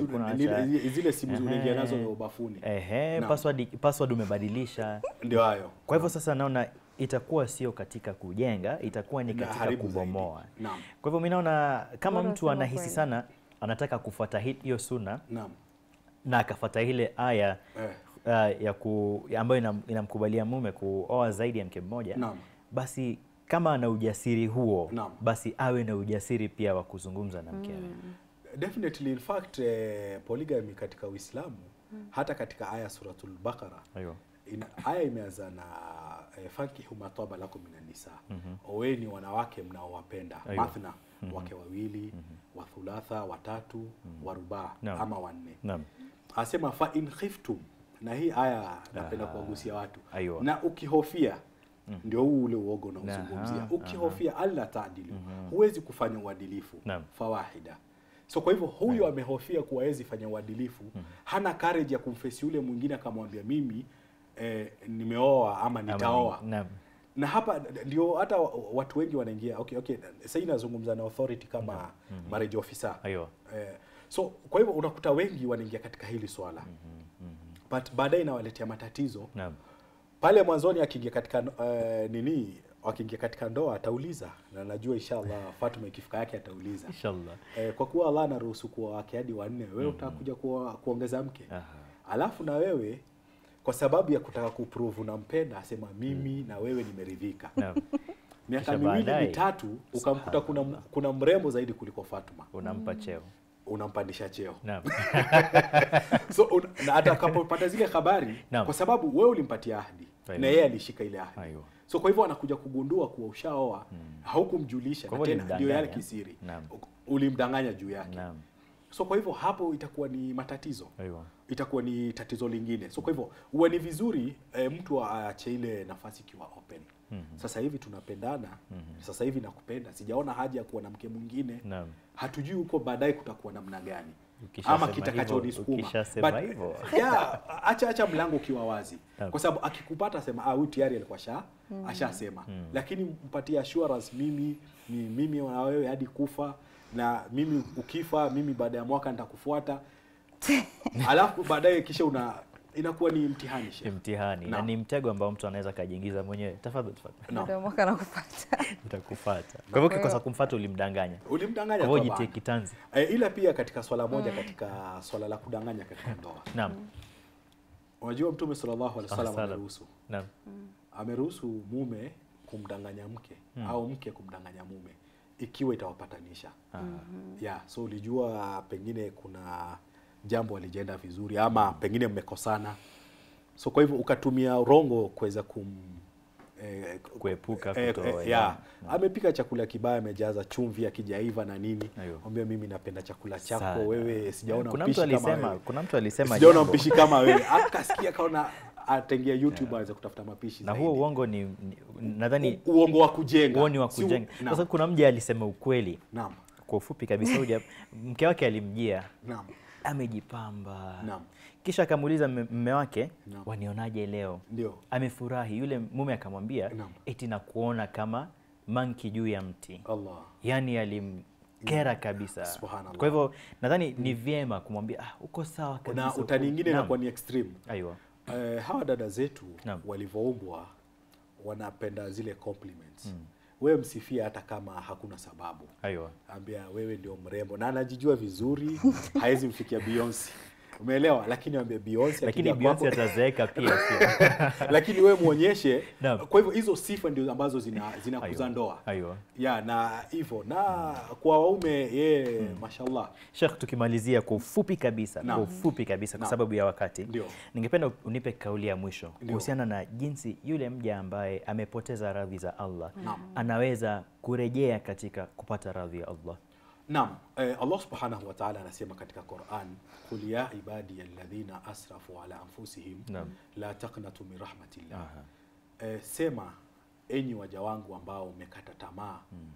zile simu unaingia nazo bafuni. Ehe, password password umebadilisha. Ndio hayo. Kwa hivyo sasa naona itakuwa sio katika kujenga, itakuwa ni katika kubomoa. Naam. Kwa hivyo mimi naona kama mtu anahisi sana anataka kufuata hiyo suna. Naam. Na akafuata ile aya eh uh, ya ku, ambayo inamkubalia mume kuoa zaidi ya mke mmoja no. basi kama ana ujasiri huo no. basi awe na ujasiri pia wa kuzungumza na mkewe mm. Definitely in fact eh, polygamy katika Uislamu mm. hata katika aya suratul Baqara ina, aya imeanza na eh, fankihu mataba lakum minan nisa mm -hmm. oweni wanawake mnaowapenda mathna mm -hmm. wake wawili mm -hmm. wathulatha watatu mm -hmm. warubaa no. ama wanne no. asema fa in khiftum na hii aya napenda kuwagusia watu Aywa. na ukihofia mm. ndio huu ule uogo unaozungumzia. Ukihofia alla taadilu, mm -hmm. huwezi kufanya uadilifu fawahida. So kwa hivyo huyu amehofia kuwa hawezi fanya uadilifu, mm -hmm. hana courage ya kumfesi yule mwingine akamwambia mimi eh, nimeoa ama nitaoa Na hapa ndio hata watu wengi wanaingia. Okay, okay, sasa nazungumza na authority kama mm -hmm. marriage officer. Eh, so kwa hivyo unakuta wengi wanaingia katika hili swala mm -hmm but baadaye inawaletea matatizo Naam. pale mwanzoni akiingia katika uh, nini wakiingia katika ndoa atauliza na najua inshallah Fatuma ikifika yake atauliza inshallah. Eh, kwa kuwa Allah anaruhusu kuwa wake hadi wanne, wewe mm -hmm. utakuja kuwa, kuongeza mke Aha. alafu na wewe kwa sababu ya kutaka kuprove nampenda, asema mimi mm. na wewe nimeridhika miaka miwili mitatu, ukamkuta kuna, kuna mrembo zaidi kuliko Fatuma, unampa mm. cheo unampandisha cheo no. so un, na hata akapopata zile habari kwa sababu wewe ulimpatia ahadi na yeye alishika ile ahadi Ayu. so kwa hivyo anakuja kugundua kuwa ushaoa hmm. haukumjulisha na tena ndio yale kisiri ulimdanganya juu yake so kwa hivyo hapo itakuwa ni matatizo Ayu. itakuwa ni tatizo lingine so kwa hivyo uwe ni vizuri e, mtu aache ile nafasi ikiwa open -hmm. sasa hivi tunapendana mm -hmm. sasa hivi nakupenda, sijaona haja ya kuwa na mke mwingine. Naam. Hatujui huko baadaye kutakuwa namna gani ama kitakachonisukuma. yeah, acha acha mlango ukiwa wazi kwa sababu akikupata sema ah, huyu tayari alikuwa sha mm. ashasema mm. lakini mpatie assurance mimi ni mimi na wewe hadi kufa na mimi ukifa mimi baada ya mwaka nitakufuata alafu baadaye kisha una inakuwa ni mtihani chef. Mtihani na ni mtego ambao mtu anaweza kajiingiza mwenyewe. Tafadhali tafadhali. Ndio mwaka anakufuata. Nitakufuata. Kwa hivyo kikosa kumfuata ulimdanganya. Ulimdanganya. Kwa hivyo kitanzi. E, ila pia katika swala moja mm. katika swala la kudanganya katika ndoa. Naam. Unajua Mtume sallallahu alaihi wasallam ameruhusu. Naam. Mm. Ameruhusu mume kumdanganya mke mm. au mke kumdanganya mume ikiwa itawapatanisha. Mm -hmm. Yeah, so ulijua pengine kuna jambo alijaenda vizuri ama pengine mmekosana so kwa hivyo ukatumia rongo kuweza kum eh, kuepuka eh, eh, yeah. amepika chakula kibaya amejaza chumvi akijaiva na nini ambia mimi napenda chakula chako Sada. wewe sijaona kuna mtu alisema kuna mtu alisema sijaona mpishi kama wewe akasikia kaona ataingia YouTube yeah. kutafuta mapishi na huo uongo ni, nadhani uongo wa kujenga uongo wa kujenga si, sababu kuna mja alisema ukweli naam kwa ufupi kabisa mke wake alimjia naam amejipamba. Naam. Kisha akamuuliza mme wake Naam. wanionaje leo? Ndio. Amefurahi. Yule mume akamwambia eti nakuona kama manki juu ya mti. Allah. yani alim kera kabisa. Kwa hivyo nadhani ni hmm. vyema kumwambia ah, uko sawa kabisa. Na utani nyingine inakuwa ni extreme. Aiyo. Eh, hawa dada zetu walivyoumbwa wanapenda zile compliments. Mm wewe msifie hata kama hakuna sababu. Aiwa. Ambia wewe ndio mrembo na anajijua vizuri, hawezi mfikia Beyonce umeelewa lakini wambia Beyonce lakini Beyonce atazeeka pia lakini wewe muonyeshe kwa hivyo hizo sifa ndio ambazo zinakuza zina, zina ndoa ya na hivyo na kwa waume ye yeah, mm. mashallah Sheikh tukimalizia kwa ufupi kabisa kwa ufupi kabisa kwa sababu ya wakati ningependa unipe kauli ya mwisho kuhusiana na jinsi yule mja ambaye amepoteza radhi za Allah na. anaweza kurejea katika kupata radhi ya Allah Naam, eh, Allah subhanahu wa ta'ala anasema katika Qur'an, qul ya ibadi alladhina asrafu ala anfusihim Naam. la taqnatu min rahmatillah. Eh, sema enyi waja wangu ambao umekata tamaa hmm.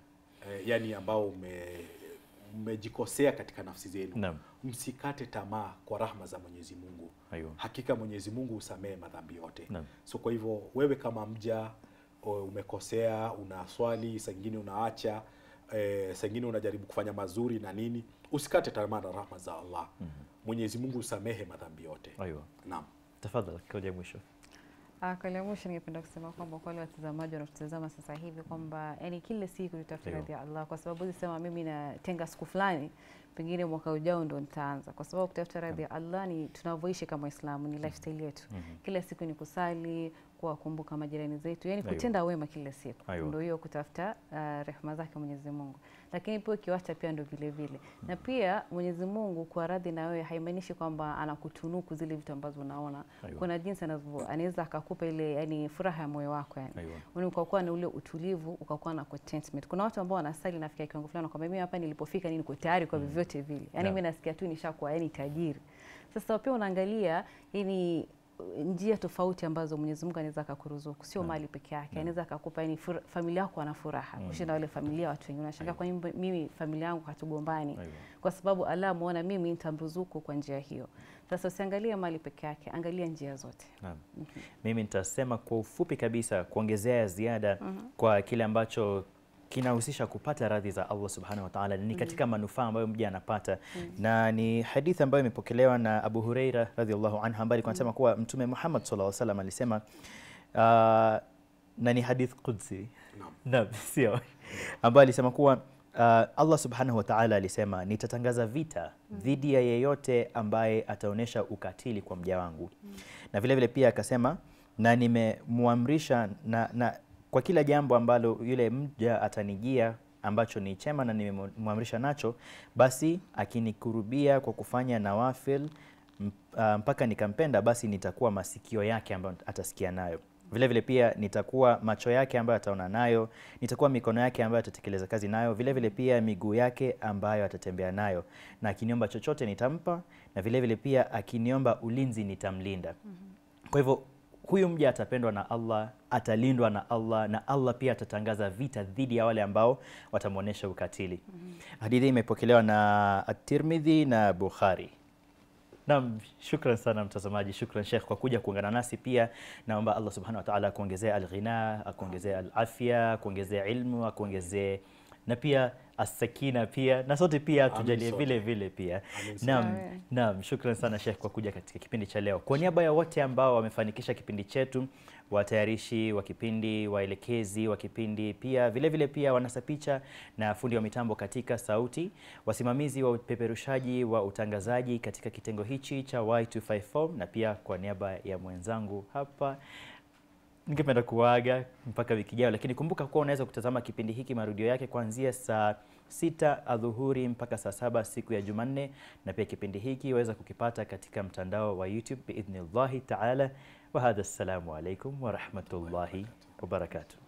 eh, yani ambao mmejikosea katika nafsi zenu Naam. msikate tamaa kwa rahma za Mwenyezi Mungu. Ayu. Hakika Mwenyezi Mungu usamee madhambi yote. Naam. So kwa hivyo wewe kama mja umekosea, una swali, saa nyingine unaacha e, eh, sengine unajaribu kufanya mazuri na nini, usikate tamaa na rahma za Allah. mm -hmm. Mwenyezi Mungu usamehe madhambi yote. Aiwa. Naam. Tafadhali, kauli ya mwisho. Ah, kauli ya mwisho ningependa kusema kwamba kwa wale watazamaji wanatutazama sasa hivi kwamba yani kila siku tutafuta radhi ya Allah, kwa sababu sema mimi natenga siku fulani, pengine mwaka ujao ndo nitaanza, kwa sababu kutafuta radhi ya Allah ni tunavyoishi kama Waislamu, ni mhm. lifestyle yetu. mm -hmm. Kila siku ni kusali, kuwakumbuka majirani zetu, yani kutenda wema kila siku, ndio hiyo kutafuta uh, rehema zake Mwenyezi Mungu, lakini pia ukiwacha pia ndio vile vile na hmm. pia Mwenyezi Mungu kwa radhi na wewe haimaanishi kwamba anakutunuku zile vitu ambazo unaona. Aywa. Kuna jinsi anavyo anaweza akakupa ile yani furaha ya moyo wako yani, yaani ukakuwa na ule utulivu ukakuwa na contentment. Kuna watu ambao wanasali nafikia kiwango fulani kwamba mimi hapa nilipofika niko tayari kwa hmm. vyovyote vile, yani mimi nasikia tu nishakuwa yani tajiri. Sasa pia unaangalia yani njia tofauti ambazo Mwenyezi Mungu anaweza akakuruzuku, sio mali peke yake, anaweza akakupa yani familia yako ana furaha mm. kushinda wale familia watu wengine. Unashangaa kwa nini mimi familia yangu hatugombani? Kwa sababu Allah muona mimi nitamruzuku kwa njia hiyo. Sasa usiangalie mali peke yake, angalia njia zote. Mm -hmm. Mimi nitasema kwa ufupi kabisa kuongezea ziada mm -hmm. kwa kile ambacho kinahusisha kupata radhi za Allah subhanahu wa ta'ala, ni katika mm-hmm. manufaa ambayo mja anapata mm. na ni hadithi ambayo imepokelewa na Abu Huraira radhiallahu anhu ambaye alikuwa anasema mm-hmm. kuwa Mtume Muhammad sallallahu alaihi wasallam alisema uh, na ni hadith qudsi no, sio ambaye alisema kuwa uh, Allah subhanahu wa ta'ala alisema nitatangaza vita dhidi mm. ya yeyote ambaye ataonyesha ukatili kwa mja wangu mm. na vilevile vile pia akasema na nimemwamrisha na, na kwa kila jambo ambalo yule mja atanijia ambacho ni chema na nimemwamrisha nacho, basi akinikurubia kwa kufanya nawafil ah, mpaka nikampenda, basi nitakuwa masikio yake ambayo atasikia nayo vilevile vile pia nitakuwa macho yake ambayo ataona nayo, nitakuwa mikono yake ambayo atatekeleza kazi nayo, vilevile vile pia miguu yake ambayo atatembea nayo, na akiniomba chochote nitampa, na vilevile vile pia akiniomba ulinzi nitamlinda. Mm-hmm. Kwa hivyo huyu mja atapendwa na Allah, atalindwa na Allah na Allah pia atatangaza vita dhidi ya wale ambao watamwonyesha ukatili. mm -hmm. Hadithi imepokelewa na At-Tirmidhi na Bukhari. Naam, shukran sana mtazamaji, shukran Sheikh kwa kuja kuungana nasi pia. Naomba Allah subhanahu wa ta'ala akuongezee alghina, akuongezee alafya, akuongezee ilmu, akuongezee na pia asakina pia na sote pia tujalie vile vile pia. Naam, naam, shukran sana Sheikh kwa kuja katika kipindi cha leo. Kwa niaba ya wote ambao wamefanikisha kipindi chetu, watayarishi wa kipindi, waelekezi wa kipindi, pia vile vile pia wanasapicha na fundi wa mitambo katika sauti, wasimamizi wa upeperushaji wa utangazaji katika kitengo hichi cha Y254 na pia kwa niaba ya mwenzangu hapa ningependa kuaga mpaka wiki ijayo, lakini kumbuka kuwa unaweza kutazama kipindi hiki marudio yake kuanzia saa sita adhuhuri mpaka saa saba siku ya Jumanne, na pia kipindi hiki waweza kukipata katika mtandao wa YouTube biidhnillahi taala. Wa hadha, assalamu alaikum warahmatullahi wabarakatuh.